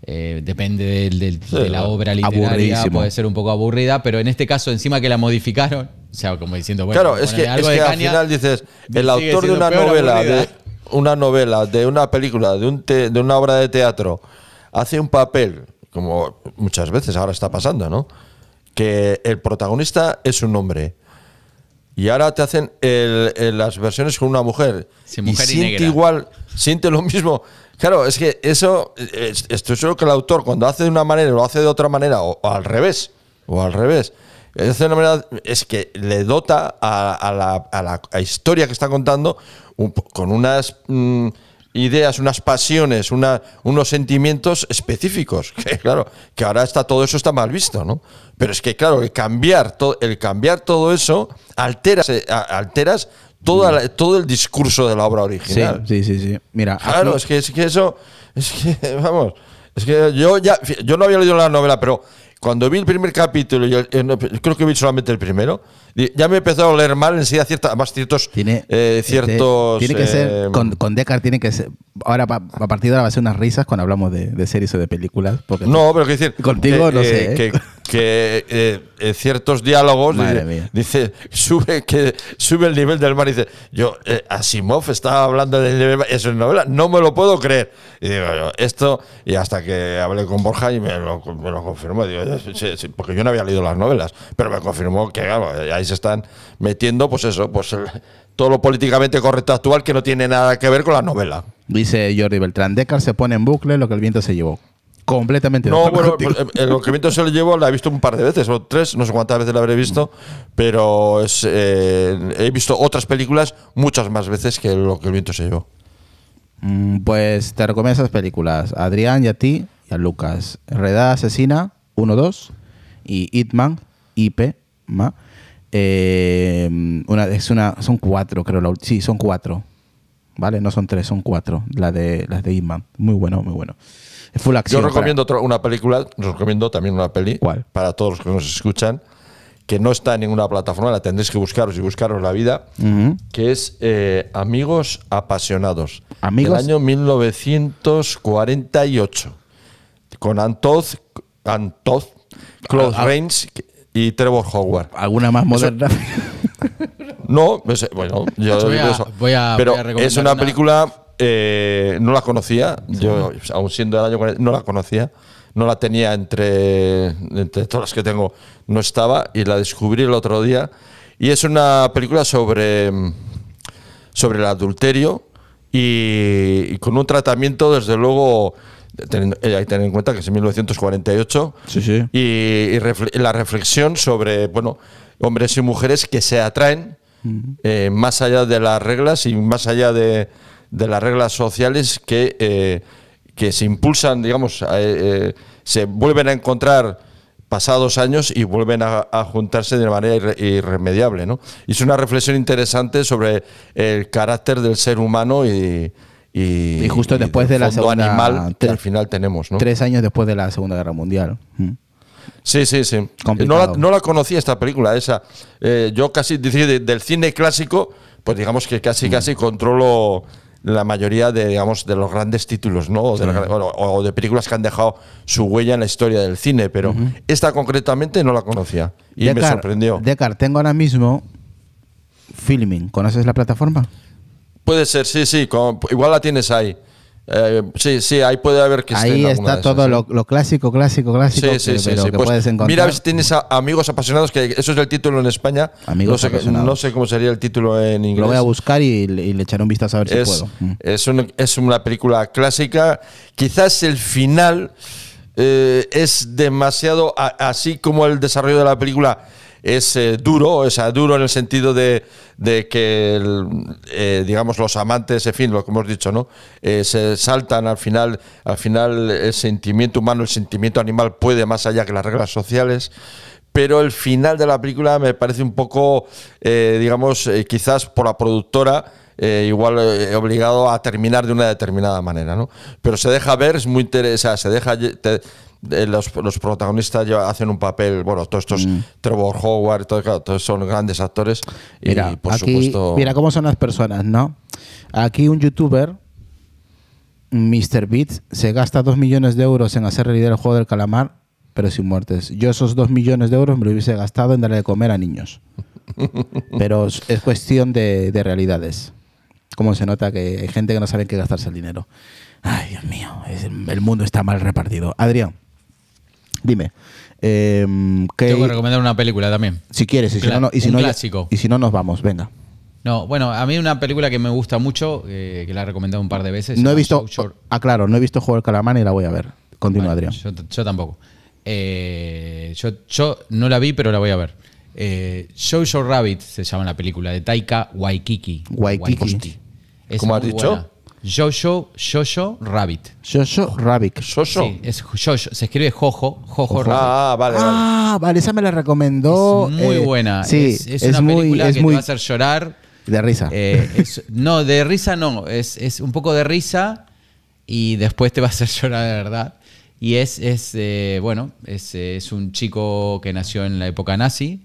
Speaker 2: Eh, depende de la obra literaria, puede ser un poco aburrida, pero en este caso, encima que la modificaron, o sea, como diciendo, bueno, claro, es que, al final
Speaker 4: dices, el autor de una novela, de una novela, de una película, de, un de una obra de teatro, hace un papel, como muchas veces ahora está pasando, ¿no? que el protagonista es un hombre. Y ahora te hacen las versiones con una mujer. y, siente igual, siente lo mismo. Claro, es que eso, Estoy esto es lo que el autor cuando hace de una manera lo hace de otra manera, o, al revés, o al revés. Es, es que le dota a, la, a, la, historia que está contando con unas... Mm, ideas, unas pasiones, una, unos sentimientos específicos. <laughs> Que claro, que ahora está todo eso está mal visto, ¿no? Pero es que claro, el cambiar, todo el cambiar todo eso alteras, eh, alteras toda todo el discurso de la obra original.
Speaker 3: Sí, sí, sí. Mira, claro,
Speaker 4: es que, es que eso, es que, <laughs> vamos, es que yo ya, yo no había leído la novela, pero cuando vi el primer capítulo, yo, eh, creo que vi solamente el primero, ya me he empezado a leer mal en cierta, más eh, este, ciertos... Tiene, que ser, eh,
Speaker 3: con, con tiene que ser... Ahora, a partir de ahora va a ser unas risas cuando hablamos de, series o de películas. Porque no, pero quiero decir... Contigo, no sé
Speaker 4: que en eh, eh, ciertos diálogos dice, sube que sube el nivel del mar y dice yo eh, Asimov estaba hablando de nivel es novela no me lo puedo creer y digo esto y hasta que hablé con Borja y me lo, confirmó porque yo no había leído las novelas pero me confirmó que ahí se están metiendo pues eso pues todo lo políticamente correcto actual que no tiene nada que ver con la novela
Speaker 3: dice Jordi Beltrán Decar se pone en bucle lo que el viento se llevó Completamente. No, bueno,
Speaker 4: el conocimiento se lo llevo, la he visto un par de veces, o tres, no sé cuántas veces la habré visto, pero eh, he visto otras películas
Speaker 3: muchas más veces que lo que el viento se llevó. Mm, pues te recomiendo esas películas, Adrián y a ti y a Lucas. Redada Asesina 1-2 y Hitman, IP, eh, una, es una, son cuatro, creo. La, sí, son cuatro. ¿Vale? No son tres, son cuatro. La de, las de Hitman. Muy bueno, muy bueno.
Speaker 2: Yo recomiendo
Speaker 4: una película, recomiendo también una peli para todos los que nos escuchan, que no está en ninguna plataforma, la tendréis que buscaros y buscaros la vida, que es eh, Amigos Apasionados, ¿Amigos? del año 1948, con Antoz, Claude Reigns y Trevor Howard. ¿Alguna más moderna? <laughs> no, bueno, yo voy a, eso. Voy a, pero es una película eh, no la conocía, yo aún siendo de año 40, no la conocía, no la tenía entre, entre todas las que tengo, no estaba y la descubrí el otro día. Y es una película sobre, sobre el adulterio y, con un tratamiento, desde luego, eh, hay que tener en cuenta que es en 1948 sí, sí. y, la reflexión sobre bueno hombres y mujeres que se atraen eh, más allá de las reglas y más allá de, de las reglas sociales que, eh, que se impulsan, digamos, eh, eh, se vuelven a encontrar pasados años y vuelven a, juntarse de manera irremediable. ¿no? Es una reflexión interesante sobre el carácter del ser humano y, y, justo después de la segunda animal que al
Speaker 3: final tenemos. ¿no? Tres años después de la Segunda Guerra Mundial. Mm. Sí, sí, sí. No la,
Speaker 4: no la, conocía esta película, esa. yo casi, decir, del cine clásico, pues digamos que casi, casi mm. controlo la mayoría de, digamos, de los grandes títulos, O de, películas que han dejado su huella en la historia del cine, pero esta concretamente no la
Speaker 3: conocía y me sorprendió. Decar, tengo ahora mismo Filming. ¿Conoces la plataforma?
Speaker 4: Puede ser, sí, sí. igual la tienes ahí. Eh, sí, sí, ahí puede haber que Ahí está todo ¿eh? lo,
Speaker 3: clásico, clásico, clásico. Sí, sí, sí, pues, Mira si
Speaker 4: tienes amigos apasionados, que eso es el título en España. Amigos no sé, No sé cómo sería el título en inglés. Lo voy
Speaker 3: a buscar y, le, echaré un vistazo a ver si puedo.
Speaker 4: Mm. Es, una película clásica. Quizás el final eh, es demasiado, así como el desarrollo de la película es eh, duro, o duro en el sentido de, que, eh, digamos, los amantes, en fin, lo que hemos dicho, ¿no? Eh, se saltan al final, al final el sentimiento humano, el sentimiento animal puede más allá que las reglas sociales pero el final de la película me parece un poco, digamos, quizás por la productora, igual obligado a terminar de una determinada manera, ¿no? Pero se deja ver, es muy interesante, o sea, se deja... Eh, los, protagonistas hacen un papel, bueno, todos estos mm. Trevor Howard, todos, son grandes actores. Mira, por supuesto. Mira
Speaker 3: cómo son las personas, ¿no? Aquí un youtuber, Mr. Beats, se gasta dos millones de euros en hacer realidad el juego del calamar, pero sin muertes. Yo esos dos millones de euros me lo hubiese gastado en darle de comer a niños. <laughs> pero es cuestión de, de realidades. Como se nota que hay gente que no sabe en qué gastarse el dinero. Ay, Dios mío, el mundo está mal repartido. Adrián. Dime. Eh, em, que, Tengo que
Speaker 2: recomendar una película también. Si quieres, y si, no, si no, Y
Speaker 3: si no, nos vamos, venga.
Speaker 2: No, bueno, a mí una película que me gusta mucho, eh, que la he recomendado un par de veces. No he visto.
Speaker 3: Ah, claro, no he visto Juego del y la voy a ver. Continúa, Adrián. Yo,
Speaker 2: tampoco. Eh, yo, yo, no la vi, pero la voy a ver. Eh, Show Rabbit se llama la película de Taika Waikiki. Waikiki. como ¿Cómo has dicho? Jojo, Jojo Rabbit. Jojo Rabbit. Jojo. Sí, es Jojo, se escribe Jojo, Jojo Rabbit. Ah, vale, Ah,
Speaker 3: vale, esa me la recomendó. Es muy eh, buena. Sí, es, una película que te va a hacer
Speaker 2: llorar. De risa. Eh, no, de risa no. Es, es, un poco de risa y después te va a hacer <laughs> llorar de verdad. Y es, es eh, bueno, es, eh, un chico que nació en la época nazi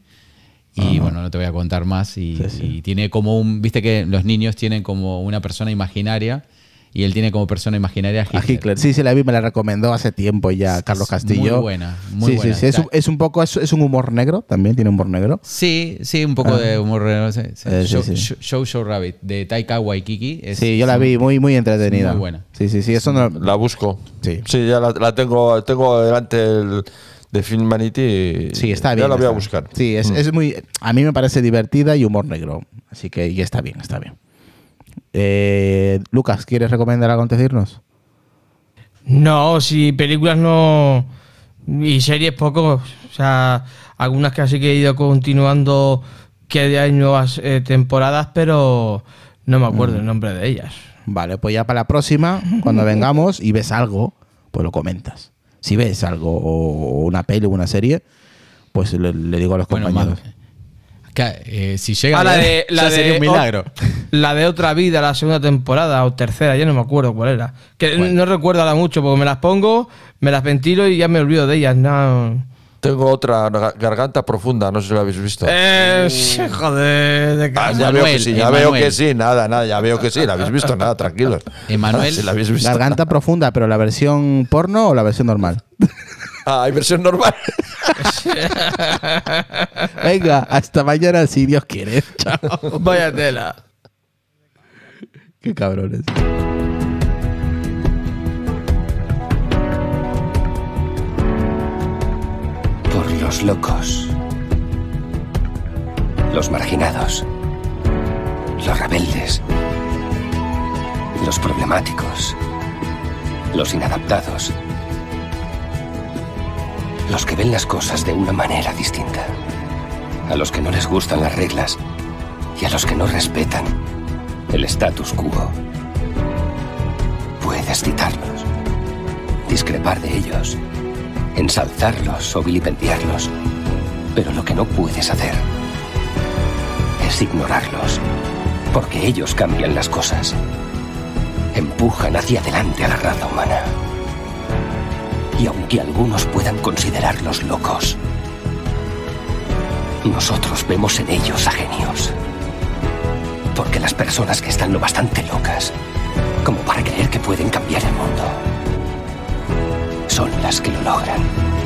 Speaker 2: y bueno, no te voy a contar más. Y, tiene como un. Viste que los niños tienen como una persona imaginaria. Y él tiene como persona imaginaria a Hitler. Sí, sí, la vi, me la recomendó hace tiempo ya Carlos Castillo. Muy buena, muy buena. Sí, sí, es,
Speaker 3: es, un poco, es, un humor negro, también tiene un humor negro. Sí,
Speaker 2: sí, un poco ah. de humor negro. Eh, show, show, Rabbit, de Taika Waikiki. sí, yo la vi, muy, muy entretenida. Muy buena.
Speaker 3: Sí, sí, sí, eso La busco.
Speaker 4: Sí, sí ya la, tengo, tengo delante el de Film Vanity. Sí, está bien. Ya la voy a buscar.
Speaker 3: Sí, mm. es, muy. A mí me parece divertida y humor negro. Así que y está bien, está bien. Eh, Lucas, ¿quieres recomendar algo
Speaker 5: No, si películas no. Y series poco. O sea, algunas que así que he ido continuando que hay nuevas eh, temporadas, pero no me acuerdo mm. el nombre de ellas.
Speaker 3: Vale, pues ya para la próxima, cuando <laughs> vengamos y ves algo, pues lo comentas si ves algo o una peli o una serie, pues le, digo a los compañeros.
Speaker 5: Eh, si llega ah, la de, <laughs> la un milagro. <laughs> la de otra vida, la segunda temporada o tercera, ya no me acuerdo cuál era. Que no recuerdo ahora mucho, porque me las pongo, me las ventilo y ya me olvido de ellas. No. Tengo otra garganta profunda, no sé si la habéis visto. Eh, hijo mm. de, ah, ya veo que sí, ya veo que sí,
Speaker 4: nada, nada, ya veo que sí, la habéis visto, nada, tranquilo. Emanuel, <laughs> garganta
Speaker 3: profunda, pero la versión porno o la versión normal.
Speaker 4: Ah, hay versión normal.
Speaker 5: <laughs>
Speaker 3: Venga, hasta mañana si Dios quiere. Chao.
Speaker 5: Vaya tela.
Speaker 1: Qué cabrones. por los locos, los marginados, los rebeldes, los problemáticos, los inadaptados, los que ven las cosas de una manera distinta, a los que no les gustan las reglas y a los que no respetan el status quo. Puedes citarlos, discrepar de ellos ensalzarlos o vilipendiarlos. Pero lo que no puedes hacer es ignorarlos, porque ellos cambian las cosas. Empujan hacia adelante a la raza humana. Y aunque algunos puedan considerarlos locos, nosotros vemos en ellos a genios. Porque las personas que están lo bastante locas, como para creer que pueden cambiar el mundo, son las que lo logran.